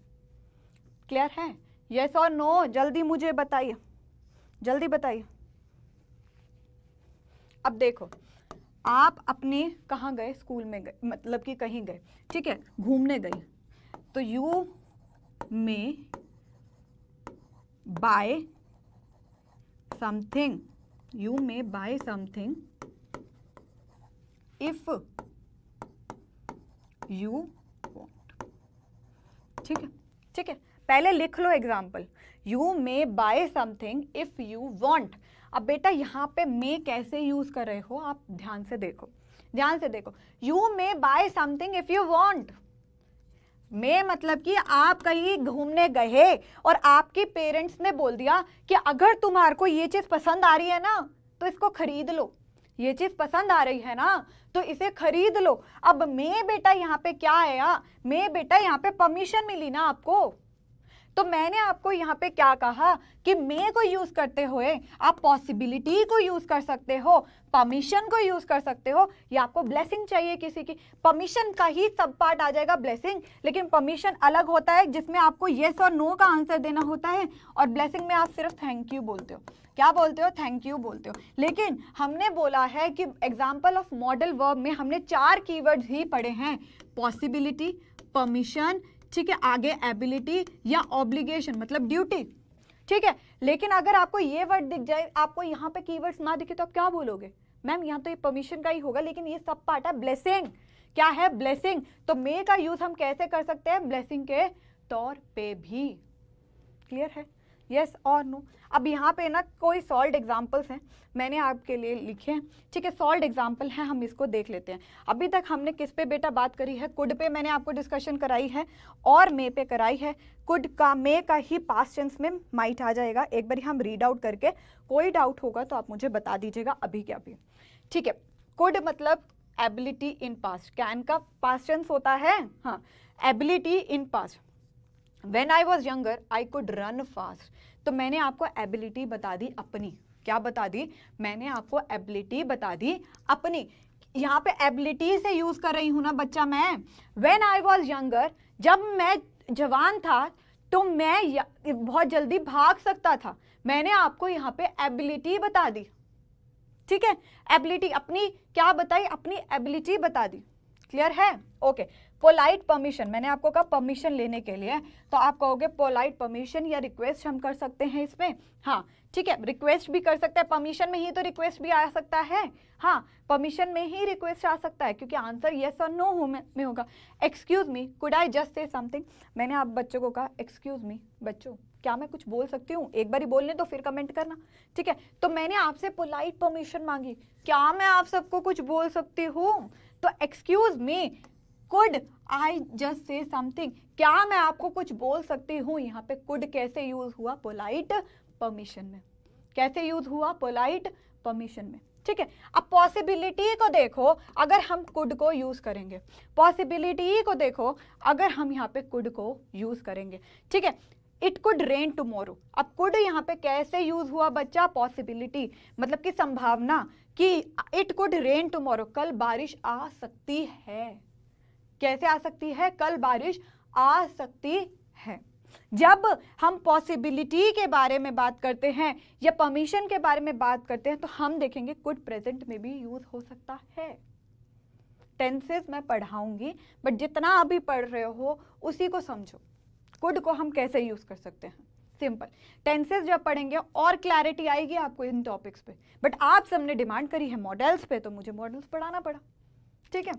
क्लियर है येस और नो जल्दी मुझे बताइए जल्दी बताइए अब देखो आप अपने कहाँ गए स्कूल में गए मतलब कि कहीं गए ठीक है घूमने गए तो you may buy something you may buy something if you want ठीक है ठीक है पहले लिख लो example you may buy something if you want अब बेटा यहाँ पे मे कैसे यूज़ कर रहे हो आप ध्यान से देखो ध्यान से देखो you may buy something if you want may मतलब कि आप कहीं घूमने गए और आपके पेरेंट्स ने बोल दिया कि अगर तुम्हारे को ये चीज़ पसंद आ रही है ना तो इसको खरीद लो ये चीज़ पसंद आ रही है ना तो इसे खरीद लो अब मे बेटा यहाँ पे क्या आया मे बेटा यहाँ पे परमिशन मिली ना आपको तो मैंने आपको यहाँ पे क्या कहा कि मे को यूज़ करते हुए आप पॉसिबिलिटी को यूज़ कर सकते हो परमिशन को यूज़ कर सकते हो या आपको ब्लेसिंग चाहिए किसी की परमिशन का ही सब पार्ट आ जाएगा ब्लेसिंग लेकिन परमिशन अलग होता है जिसमें आपको येस और नो का आंसर देना होता है और ब्लेसिंग में आप सिर्फ थैंक यू बोलते हो क्या बोलते हो थैंक यू बोलते हो लेकिन हमने बोला है कि एग्जाम्पल ऑफ मॉडल वर्ब में हमने चार कीवर्ड्स ही पढ़े हैं पॉसिबिलिटी परमिशन ठीक है आगे एबिलिटी या ऑब्लिगेशन मतलब ड्यूटी ठीक है लेकिन अगर आपको ये वर्ड दिख जाए आपको यहाँ पे कीवर्ड्स ना दिखे तो आप क्या बोलोगे मैम यहाँ तो ये परमिशन का ही होगा लेकिन ये सब पार्ट है ब्लेसिंग क्या है ब्लेसिंग तो मे का यूज हम कैसे कर सकते हैं ब्लेसिंग के तौर पे भी क्लियर है येस और नो अब यहाँ पे ना कोई सॉल्ड एग्जाम्पल्स हैं मैंने आपके लिए लिखे हैं ठीक है सॉल्ड एग्जाम्पल हैं हम इसको देख लेते हैं अभी तक हमने किस पे बेटा बात करी है कुड पे मैंने आपको डिस्कशन कराई है और मे पे कराई है कुड का मे का ही पास चेंस में माइट आ जाएगा एक बार हम रीड आउट करके कोई डाउट होगा तो आप मुझे बता दीजिएगा अभी के अभी ठीक है कुड मतलब एबिलिटी इन पास्ट कैन का पास चेंस होता है हाँ ability in past when I was younger I could run fast तो मैंने आपको एबिलिटी बता दी अपनी क्या बता दी मैंने आपको एबिलिटी बता दी अपनी यहाँ पे एबिलिटी से यूज़ कर रही हूँ ना बच्चा मैं वेन आई वॉज यंगर जब मैं जवान था तो मैं बहुत जल्दी भाग सकता था मैंने आपको यहाँ पे एबिलिटी बता दी ठीक है एबिलिटी अपनी क्या बताई अपनी एबिलिटी बता दी क्लियर है ओके okay. पोलाइट परमिशन मैंने आपको कहा परमिशन लेने के लिए तो आप कहोगे पोलाइट परमिशन या रिक्वेस्ट हम कर सकते हैं इसमें हाँ ठीक है रिक्वेस्ट भी कर सकता है परमिशन में ही तो रिक्वेस्ट भी आ सकता है हाँ परमिशन में ही रिक्वेस्ट आ सकता है क्योंकि आंसर येस और नो हो में होगा excuse me could I just say something मैंने आप बच्चों को कहा एक्सक्यूज़ मी बच्चों क्या मैं कुछ बोल सकती हूँ एक बार ही बोलने तो फिर कमेंट करना ठीक है तो मैंने आपसे पोलाइट परमिशन मांगी क्या मैं आप सबको कुछ बोल सकती हूँ तो excuse me could I just say something क्या मैं आपको कुछ बोल सकती हूँ यहाँ पे कुड कैसे यूज हुआ पोलाइट परमिशन में कैसे यूज हुआ पोलाइट परमिशन में ठीक है अब पॉसिबिलिटी को देखो अगर हम कुड को यूज करेंगे पॉसिबिलिटी को देखो अगर हम यहाँ पे कुड को यूज करेंगे ठीक है इट कुड रेन टूमोरो अब कुड यहाँ पे कैसे यूज हुआ बच्चा पॉसिबिलिटी मतलब कि संभावना कि इट कुड रेन टूमोरो कल बारिश आ सकती है कैसे आ सकती है कल बारिश आ सकती है जब हम पॉसिबिलिटी के बारे में बात करते हैं या परमिशन के बारे में बात करते हैं तो हम देखेंगे कुड प्रेजेंट में भी यूज हो सकता है टेंसेस मैं पढ़ाऊंगी बट जितना अभी पढ़ रहे हो उसी को समझो कुड को हम कैसे यूज कर सकते हैं सिंपल टेंसेस जब पढ़ेंगे और क्लैरिटी आएगी आपको इन टॉपिक्स पे बट आप सबने डिमांड करी है मॉडल्स पे तो मुझे मॉडल्स पढ़ाना पड़ा ठीक है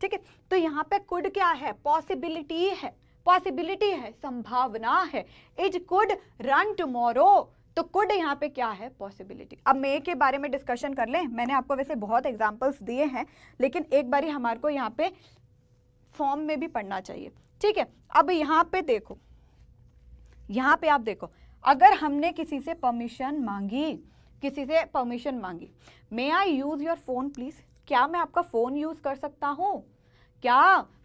ठीक है तो यहाँ पे कुड क्या है पॉसिबिलिटी है पॉसिबिलिटी है संभावना है इज कुड रन टूमोरो तो कुड यहाँ पे क्या है पॉसिबिलिटी अब मे के बारे में डिस्कशन कर लें मैंने आपको वैसे बहुत एग्जाम्पल्स दिए हैं लेकिन एक बारी हमारे को यहाँ पे फॉर्म में भी पढ़ना चाहिए ठीक है अब यहाँ पे देखो यहाँ पे आप देखो अगर हमने किसी से परमिशन मांगी किसी से परमिशन मांगी may I use your phone please क्या मैं आपका फ़ोन यूज़ कर सकता हूँ क्या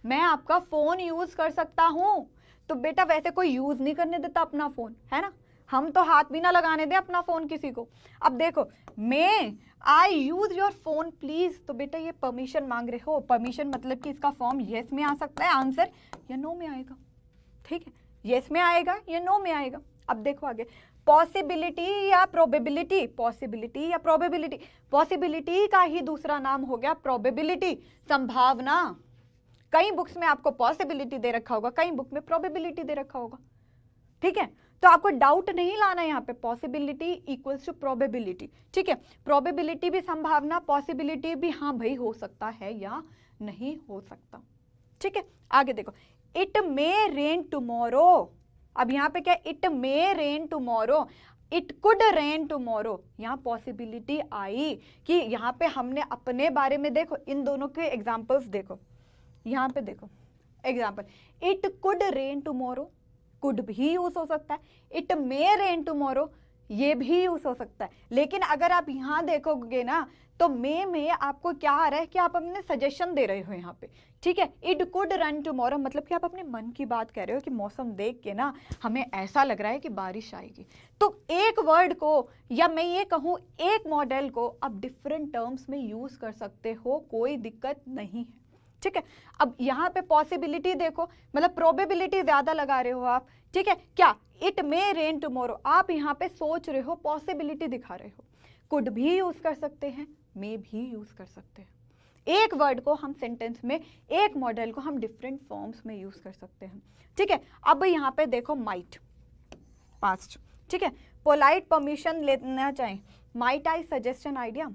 मैं आपका फ़ोन यूज़ कर सकता हूँ तो बेटा वैसे कोई यूज़ नहीं करने देता अपना फ़ोन है ना हम तो हाथ भी ना लगाने दे अपना फ़ोन किसी को अब देखो may I use your phone please तो बेटा ये परमिशन मांग रहे हो परमिशन मतलब कि इसका फॉर्म येस में आ सकता है आंसर या नो में आएगा ठीक है येस में आएगा या नो में आएगा अब देखो आगे पॉसिबिलिटी या प्रोबेबिलिटी पॉसिबिलिटी या प्रोबेबिलिटी पॉसिबिलिटी का ही दूसरा नाम हो गया प्रोबेबिलिटी संभावना कई बुक्स में आपको पॉसिबिलिटी दे रखा होगा कई बुक में प्रोबेबिलिटी दे रखा होगा ठीक है तो आपको डाउट नहीं लाना यहाँ पे पॉसिबिलिटी इक्वल्स टू प्रोबेबिलिटी ठीक है प्रोबेबिलिटी भी संभावना पॉसिबिलिटी भी हाँ भाई हो सकता है या नहीं हो सकता ठीक है आगे देखो इट मे रेन टूमोरो अब यहाँ पे क्या it may rain tomorrow it could rain tomorrow यहाँ पॉसिबिलिटी आई कि यहाँ पे हमने अपने बारे में देखो इन दोनों के एग्जाम्पल्स देखो यहाँ पे देखो example it could rain tomorrow could भी यूज हो सकता है इट मे रेन मोरो ये भी यूज़ हो सकता है लेकिन अगर आप यहाँ देखोगे ना तो मे में आपको क्या आ रहा है कि आप अपने सजेशन दे रहे हो यहाँ पे ठीक है इट कुड रन टुमारो मतलब कि आप अपने मन की बात कह रहे हो कि मौसम देख के ना हमें ऐसा लग रहा है कि बारिश आएगी तो एक वर्ड को या मैं ये कहूँ एक मॉडल को आप डिफरेंट टर्म्स में यूज़ कर सकते हो कोई दिक्कत नहीं है ठीक है अब यहाँ पे पॉसिबिलिटी देखो मतलब प्रोबेबिलिटी ज़्यादा लगा रहे हो आप ठीक है क्या इट मे रेन टमोरो आप यहाँ पे सोच रहे हो पॉसिबिलिटी दिखा रहे हो कुड भी यूज़ कर सकते हैं मे भी यूज़ कर सकते हैं एक वर्ड को हम सेंटेंस में एक मॉडल को हम डिफरेंट फॉर्म्स में यूज़ कर सकते हैं ठीक है अब यहाँ पे देखो माइट पास्ट ठीक है पोलाइट परमिशन लेना चाहें might I suggest an idea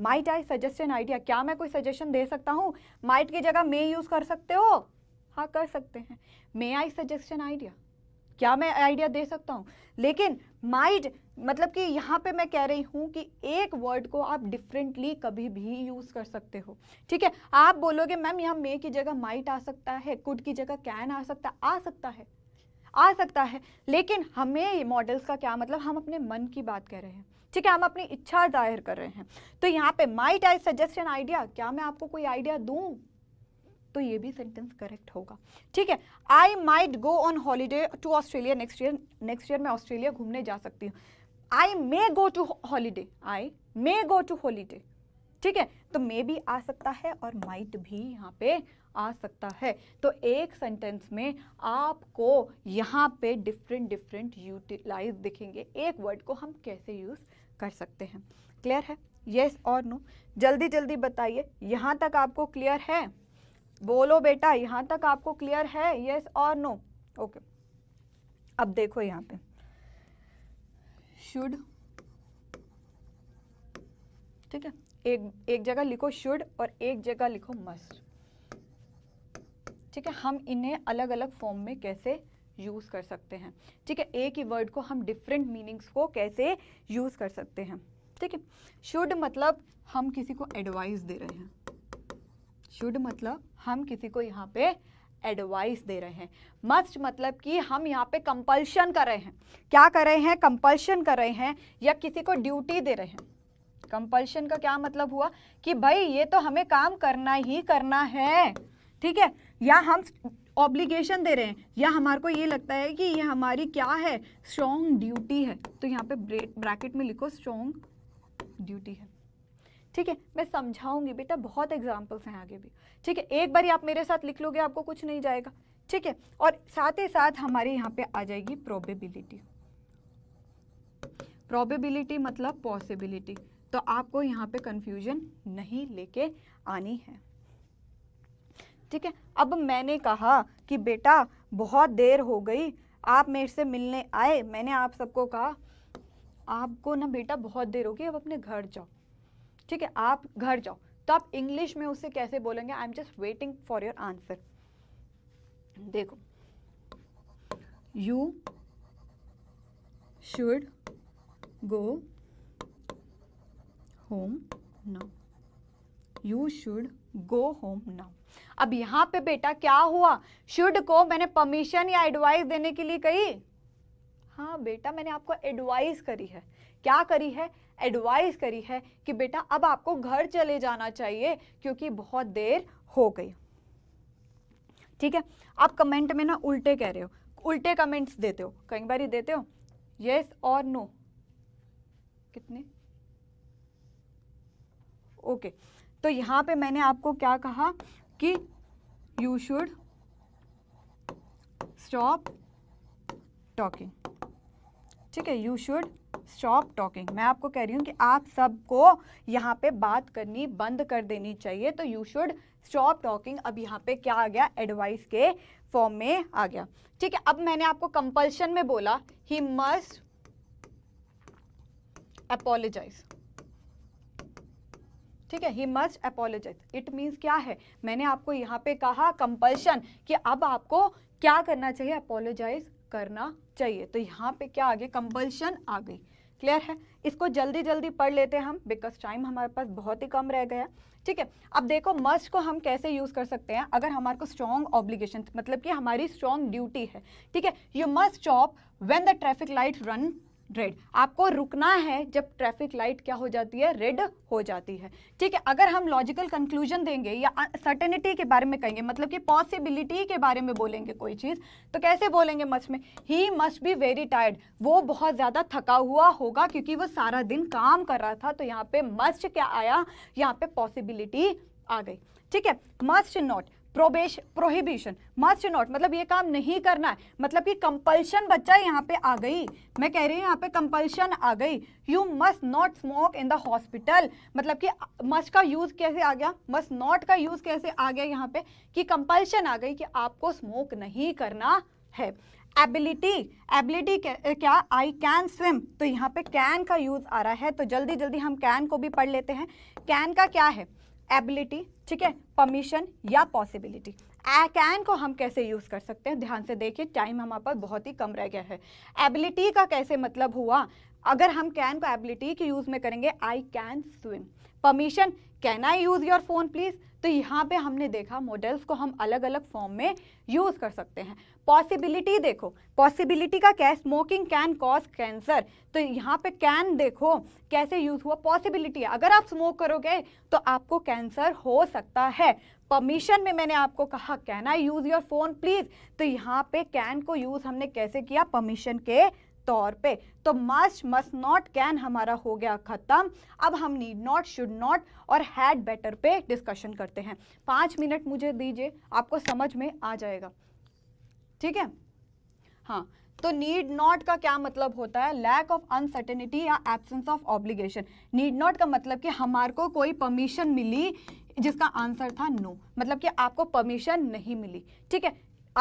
might I suggest an idea क्या मैं कोई सजेशन दे सकता हूँ माइट की जगह मे यूज़ कर सकते हो हाँ कर सकते हैं may I suggest an idea क्या मैं आइडिया दे सकता हूँ लेकिन माइट मतलब कि यहाँ पे मैं कह रही हूँ कि एक वर्ड को आप डिफरेंटली कभी भी यूज़ कर सकते हो ठीक है आप बोलोगे मैम यहाँ मे की जगह माइट आ सकता है कुड की जगह कैन आ सकता आ सकता है आ सकता है लेकिन हमें मॉडल्स का क्या मतलब हम अपने मन की बात कर रहे हैं ठीक है हम अपनी इच्छा जाहिर कर रहे हैं तो यहाँ पे माई टाइप सजेशन आइडिया क्या मैं आपको कोई आइडिया दूँ तो ये भी सेंटेंस करेक्ट होगा ठीक है I might go on holiday to Australia next year next year मैं ऑस्ट्रेलिया घूमने जा सकती हूँ I may go to holiday I may go to holiday ठीक है तो मे भी आ सकता है और माइट भी यहाँ पे आ सकता है तो एक सेंटेंस में आपको यहाँ पे डिफरेंट डिफरेंट यूटिलाइज दिखेंगे एक वर्ड को हम कैसे यूज़ कर सकते हैं क्लियर है येस और नो जल्दी जल्दी बताइए यहाँ तक आपको क्लियर है बोलो बेटा यहाँ तक आपको क्लियर है येस और नो ओके अब देखो यहाँ पे शुड ठीक है एक एक जगह लिखो शुड और एक जगह लिखो मस्ट ठीक है हम इन्हें अलग अलग फॉर्म में कैसे यूज़ कर सकते हैं ठीक है एक ही वर्ड को हम डिफरेंट मीनिंग्स को कैसे यूज़ कर सकते हैं ठीक है शुड मतलब हम किसी को एडवाइस दे रहे हैं शुड मतलब हम किसी को यहाँ पे एडवाइस दे रहे हैं मस्ट मतलब कि हम यहाँ पे कंपल्शन कर रहे हैं क्या कर रहे हैं कंपल्शन कर रहे हैं या किसी को ड्यूटी दे रहे हैं कंपल्शन का क्या मतलब हुआ कि भाई ये तो हमें काम करना ही करना है ठीक है या हम ऑब्लिगेशन दे रहे हैं या हमारे को ये लगता है कि ये हमारी क्या है स्ट्रॉन्ग ड्यूटी है तो यहाँ पे ब्रैकेट में लिखो स्ट्रॉन्ग ड्यूटी है ठीक है मैं समझाऊंगी बेटा बहुत एग्जाम्पल्स हैं आगे भी ठीक है एक बार आप मेरे साथ लिख लोगे आपको कुछ नहीं जाएगा ठीक है और साथ ही साथ हमारे यहाँ पे आ जाएगी प्रोबेबिलिटी प्रोबेबिलिटी मतलब पॉसिबिलिटी तो आपको यहाँ पे कंफ्यूजन नहीं लेके आनी है ठीक है अब मैंने कहा कि बेटा बहुत देर हो गई आप मेरे से मिलने आए मैंने आप सबको कहा आपको ना बेटा बहुत देर होगी अब अपने घर जाओ ठीक है आप घर जाओ तो आप इंग्लिश में उसे कैसे बोलेंगे I am just waiting for your answer देखो you should go home now you should go home now अब यहाँ पे बेटा क्या हुआ शुड को मैंने परमिशन या एडवाइस देने के लिए कही हाँ बेटा मैंने आपको एडवाइस करी है क्या करी है एडवाइस करी है कि बेटा अब आपको घर चले जाना चाहिए क्योंकि बहुत देर हो गई ठीक है आप कमेंट में ना उल्टे कह रहे हो उल्टे कमेंट्स देते हो कई बार देते हो येस और नो कितने ओके okay. तो यहाँ पे मैंने आपको क्या कहा कि यू शुड स्टॉप टॉकिंग ठीक है यू शुड स्टॉप टॉकिंग मैं आपको कह रही हूँ कि आप सबको यहाँ पे बात करनी बंद कर देनी चाहिए तो यू शुड स्टॉप टॉकिंग अब यहाँ पे क्या आ गया एडवाइस के फॉर्म में आ गया ठीक है अब मैंने आपको कंपल्शन में बोला ही मस्ट अपोलोजाइज ठीक है he must apologise it means क्या है मैंने आपको यहाँ पे कहा कंपल्शन कि अब आपको क्या करना चाहिए अपोलोजाइज करना चाहिए तो यहाँ पे क्या आ गया कंपल्शन आ गई क्लियर है इसको जल्दी जल्दी पढ़ लेते हैं हम बिकॉज टाइम हमारे पास बहुत ही कम रह गया ठीक है अब देखो मस्ट को हम कैसे यूज़ कर सकते हैं अगर हमारे को स्ट्रॉन्ग ऑब्लिगेशन मतलब कि हमारी स्ट्रॉन्ग ड्यूटी है ठीक है you must stop when the traffic light run red आपको रुकना है जब ट्रैफिक लाइट क्या हो जाती है रेड हो जाती है ठीक है अगर हम लॉजिकल कंक्लूजन देंगे या सर्टेनिटी के बारे में कहेंगे मतलब कि पॉसिबिलिटी के बारे में बोलेंगे कोई चीज़ तो कैसे बोलेंगे मस्ट में he must be very tired वो बहुत ज़्यादा थका हुआ होगा क्योंकि वो सारा दिन काम कर रहा था तो यहाँ पे मस्ट क्या आया यहाँ पे पॉसिबिलिटी आ गई ठीक है मस्ट नॉट प्रोबेश प्रोहिबिशन मस्ट नॉट मतलब ये काम नहीं करना है मतलब कि कंपल्शन बच्चा यहाँ पे आ गई मैं कह रही हूँ यहाँ पे कंपल्शन आ गई you must not smoke in the hospital मतलब कि मस्ट का यूज़ कैसे आ गया मस्ट नॉट का यूज़ कैसे आ गया यहाँ पे कि कंपल्शन आ गई कि आपको स्मोक नहीं करना है एबिलिटी एबिलिटी क्या आई कैन स्विम तो यहाँ पे कैन का यूज़ आ रहा है तो जल्दी जल्दी हम कैन को भी पढ़ लेते हैं कैन का क्या है एबिलिटी ठीक है परमिशन या पॉसिबिलिटी कैन को हम कैसे यूज़ कर सकते हैं ध्यान से देखिए टाइम हमारे पास बहुत ही कम रह गया है एबिलिटी का कैसे मतलब हुआ अगर हम कैन को एबिलिटी के यूज़ में करेंगे I can swim permission can I use your phone please तो यहाँ पे हमने देखा मॉडल्स को हम अलग अलग फॉर्म में यूज़ कर सकते हैं पॉसिबिलिटी देखो पॉसिबिलिटी का क्या स्मोकिंग कैन कॉज कैंसर तो यहाँ पे कैन देखो कैसे यूज़ हुआ पॉसिबिलिटी है अगर आप स्मोक करोगे तो आपको कैंसर हो सकता है परमिशन में मैंने आपको कहा can I use your phone please तो यहाँ पे कैन को यूज़ हमने कैसे किया परमिशन के तौर पे तो मस्ट मस्ट नॉट कैन हमारा हो गया ख़त्म अब हम नीड नॉट शुड नॉट और हैड बेटर पे डिस्कशन करते हैं पाँच मिनट मुझे दीजिए आपको समझ में आ जाएगा ठीक है हाँ तो नीड नॉट का क्या मतलब होता है लैक ऑफ अनसर्टेनिटी या absence of obligation need not का मतलब कि हमारे को कोई परमिशन मिली जिसका आंसर था नो no. मतलब कि आपको परमिशन नहीं मिली ठीक है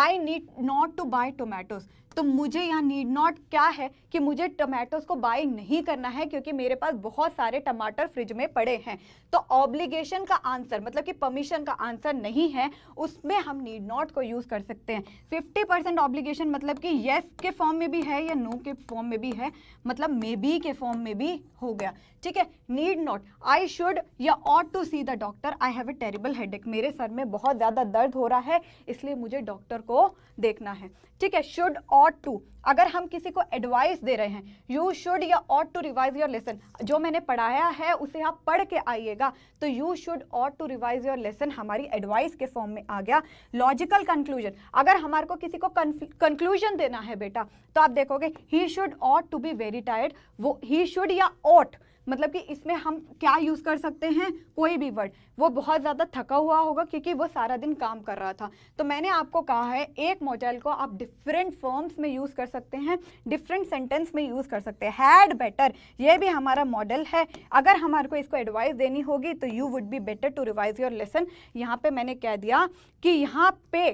I need not to buy tomatoes तो मुझे यहाँ नीड नॉट क्या है कि मुझे टमाटोज़ को बाई नहीं करना है क्योंकि मेरे पास बहुत सारे टमाटर फ्रिज में पड़े हैं तो ऑब्लिगेशन का आंसर मतलब कि परमिशन का आंसर नहीं है उसमें हम नीड नॉट को यूज़ कर सकते हैं फिफ्टी परसेंट ऑब्लिगेशन मतलब कि येस के फॉर्म में भी है या नो no के फॉर्म में भी है मतलब मे बी के फॉर्म में भी हो गया ठीक है नीड नॉट आई शुड या ought to see the doctor I have a terrible headache मेरे सर में बहुत ज़्यादा दर्द हो रहा है इसलिए मुझे डॉक्टर को देखना है ठीक है शुड ऑट ऑट टू अगर हम किसी को एडवाइस दे रहे हैं यू शुड या ought to revise your lesson जो मैंने पढ़ाया है उसे आप पढ़ के आइएगा तो you should ought to revise your lesson हमारी एडवाइस के फॉर्म में आ गया लॉजिकल कंक्लूजन अगर हमारे को किसी को कंक्लूजन देना है बेटा तो आप देखोगे he should ought to be very tired वो ही शुड या ऑट मतलब कि इसमें हम क्या यूज़ कर सकते हैं कोई भी वर्ड वो बहुत ज़्यादा थका हुआ होगा क्योंकि वो सारा दिन काम कर रहा था तो मैंने आपको कहा है एक मॉडल को आप डिफरेंट फॉर्म्स में यूज़ कर सकते हैं डिफरेंट सेंटेंस में यूज़ कर सकते हैं हैड बेटर ये भी हमारा मॉडल है अगर हमारे को इसको एडवाइस देनी होगी तो you would be better to revise your lesson यहाँ पे मैंने कह दिया कि यहाँ पे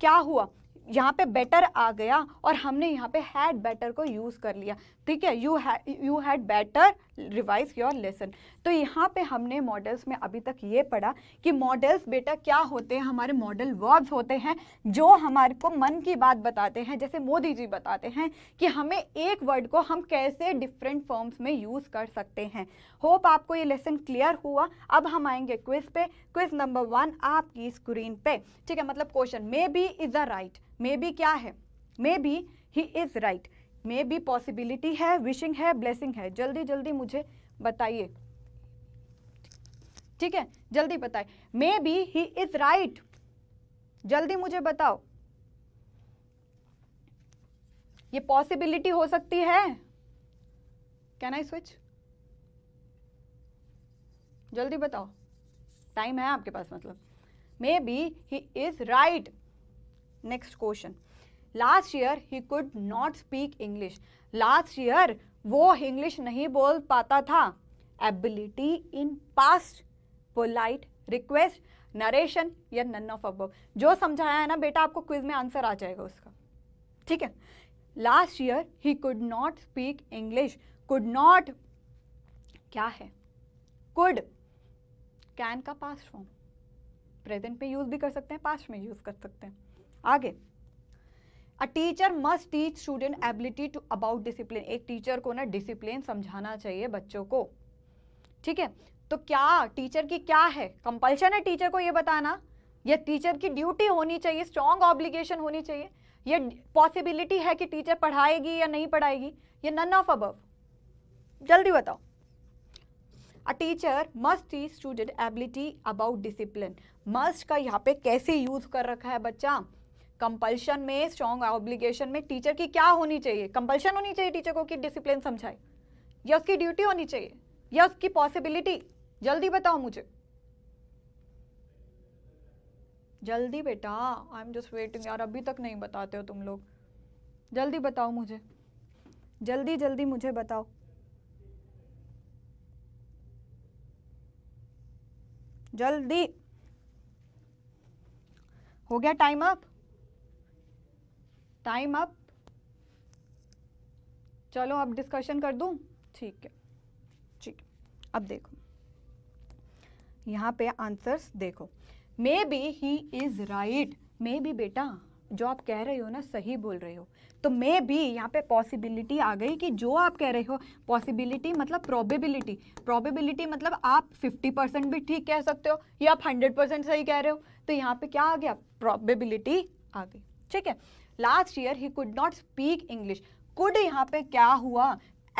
क्या हुआ यहाँ पे बेटर आ गया और हमने यहाँ पे हैड बेटर को यूज़ कर लिया ठीक है यू है you had better revise your lesson तो यहाँ पे हमने मॉडल्स में अभी तक ये पढ़ा कि मॉडल्स बेटा क्या होते हैं हमारे मॉडल वर्ब्स होते हैं जो हमारे को मन की बात बताते हैं जैसे मोदी जी बताते हैं कि हमें एक वर्ड को हम कैसे डिफरेंट फॉर्म्स में यूज़ कर सकते हैं होप आपको ये लेसन क्लियर हुआ अब हम आएंगे क्विज पे क्विज नंबर वन आपकी स्क्रीन पे ठीक है मतलब question may be is a right may be क्या है may be he is right may be possibility है विशिंग है ब्लेसिंग है जल्दी जल्दी मुझे बताइए ठीक है जल्दी बताए may be he is right जल्दी मुझे बताओ ये पॉसिबिलिटी हो सकती है कैन आई स्विच जल्दी बताओ टाइम है आपके पास मतलब may be he is right next question last year he could not speak English last year वो इंग्लिश नहीं बोल पाता था ability in past polite request narration या नन ऑफ अब जो समझाया है ना बेटा आपको क्विज में आंसर आ जाएगा उसका ठीक है last year he could not speak English could not क्या है कुड कैन का पास्ट फॉर्म प्रेजेंट में यूज़ भी कर सकते हैं पास्ट में यूज़ कर सकते हैं आगे teacher must teach student ability to about discipline एक टीचर को ना डिसिप्लिन समझाना चाहिए बच्चों को ठीक है तो क्या टीचर की क्या है कंपल्शन है टीचर को ये बताना या टीचर की ड्यूटी होनी चाहिए स्ट्रॉन्ग ऑब्लिगेशन होनी चाहिए ये पॉसिबिलिटी है कि टीचर पढ़ाएगी या नहीं पढ़ाएगी ये नन ऑफ अबव जल्दी बताओ a teacher must teach student ability about discipline must का यहाँ पे कैसे यूज कर रखा है बच्चा कंपल्शन में स्ट्रॉन्ग ऑब्लिगेशन में टीचर की क्या होनी चाहिए कंपल्शन होनी चाहिए टीचर को कि डिसिप्लिन समझाए या उसकी ड्यूटी होनी चाहिए या उसकी पॉसिबिलिटी जल्दी बताओ मुझे जल्दी बेटा आई एम जस्ट वेटिंग यार अभी तक नहीं बताते हो तुम लोग जल्दी बताओ मुझे जल्दी जल्दी मुझे बताओ जल्दी हो गया टाइम अप टाइम अप चलो अब डिस्कशन कर दूं ठीक है ठीक अब देखो यहाँ पे आंसर्स देखो may be he is right may be बेटा जो आप कह रहे हो ना सही बोल रहे हो तो मे बी यहाँ पे पॉसिबिलिटी आ गई कि जो आप कह रहे हो पॉसिबिलिटी मतलब प्रोबेबिलिटी प्रोबेबिलिटी मतलब आप 50 परसेंट भी ठीक कह सकते हो या आप 100 परसेंट सही कह रहे हो तो यहाँ पे क्या आ गया प्रोबेबिलिटी आ गई ठीक है last year he could not speak English could यहाँ पे क्या हुआ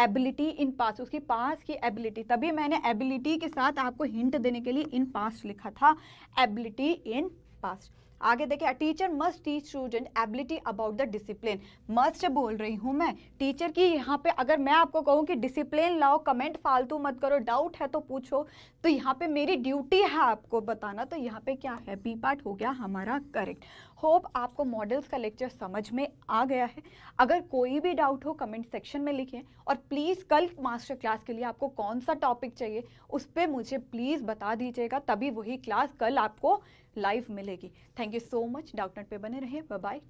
एबिलिटी इन पास उसकी पास की एबिलिटी तभी मैंने एबिलिटी के साथ आपको हिंट देने के लिए इन पास्ट लिखा था एबिलिटी इन पास्ट आगे देखिए teacher must teach student ability about the discipline must बोल रही हूँ मैं टीचर की यहाँ पे अगर मैं आपको कहूँ कि डिसिप्लिन लाओ कमेंट फालतू मत करो डाउट है तो पूछो तो यहाँ पे मेरी ड्यूटी है आपको बताना तो यहाँ पे क्या है बी पार्ट हो गया हमारा करेक्ट होप आपको मॉडल्स का लेक्चर समझ में आ गया है अगर कोई भी डाउट हो कमेंट सेक्शन में लिखें और प्लीज़ कल मास्टर क्लास के लिए आपको कौन सा टॉपिक चाहिए उस पर मुझे प्लीज़ बता दीजिएगा तभी वही क्लास कल आपको लाइव मिलेगी thank you so much doctor पे बने रहें बाय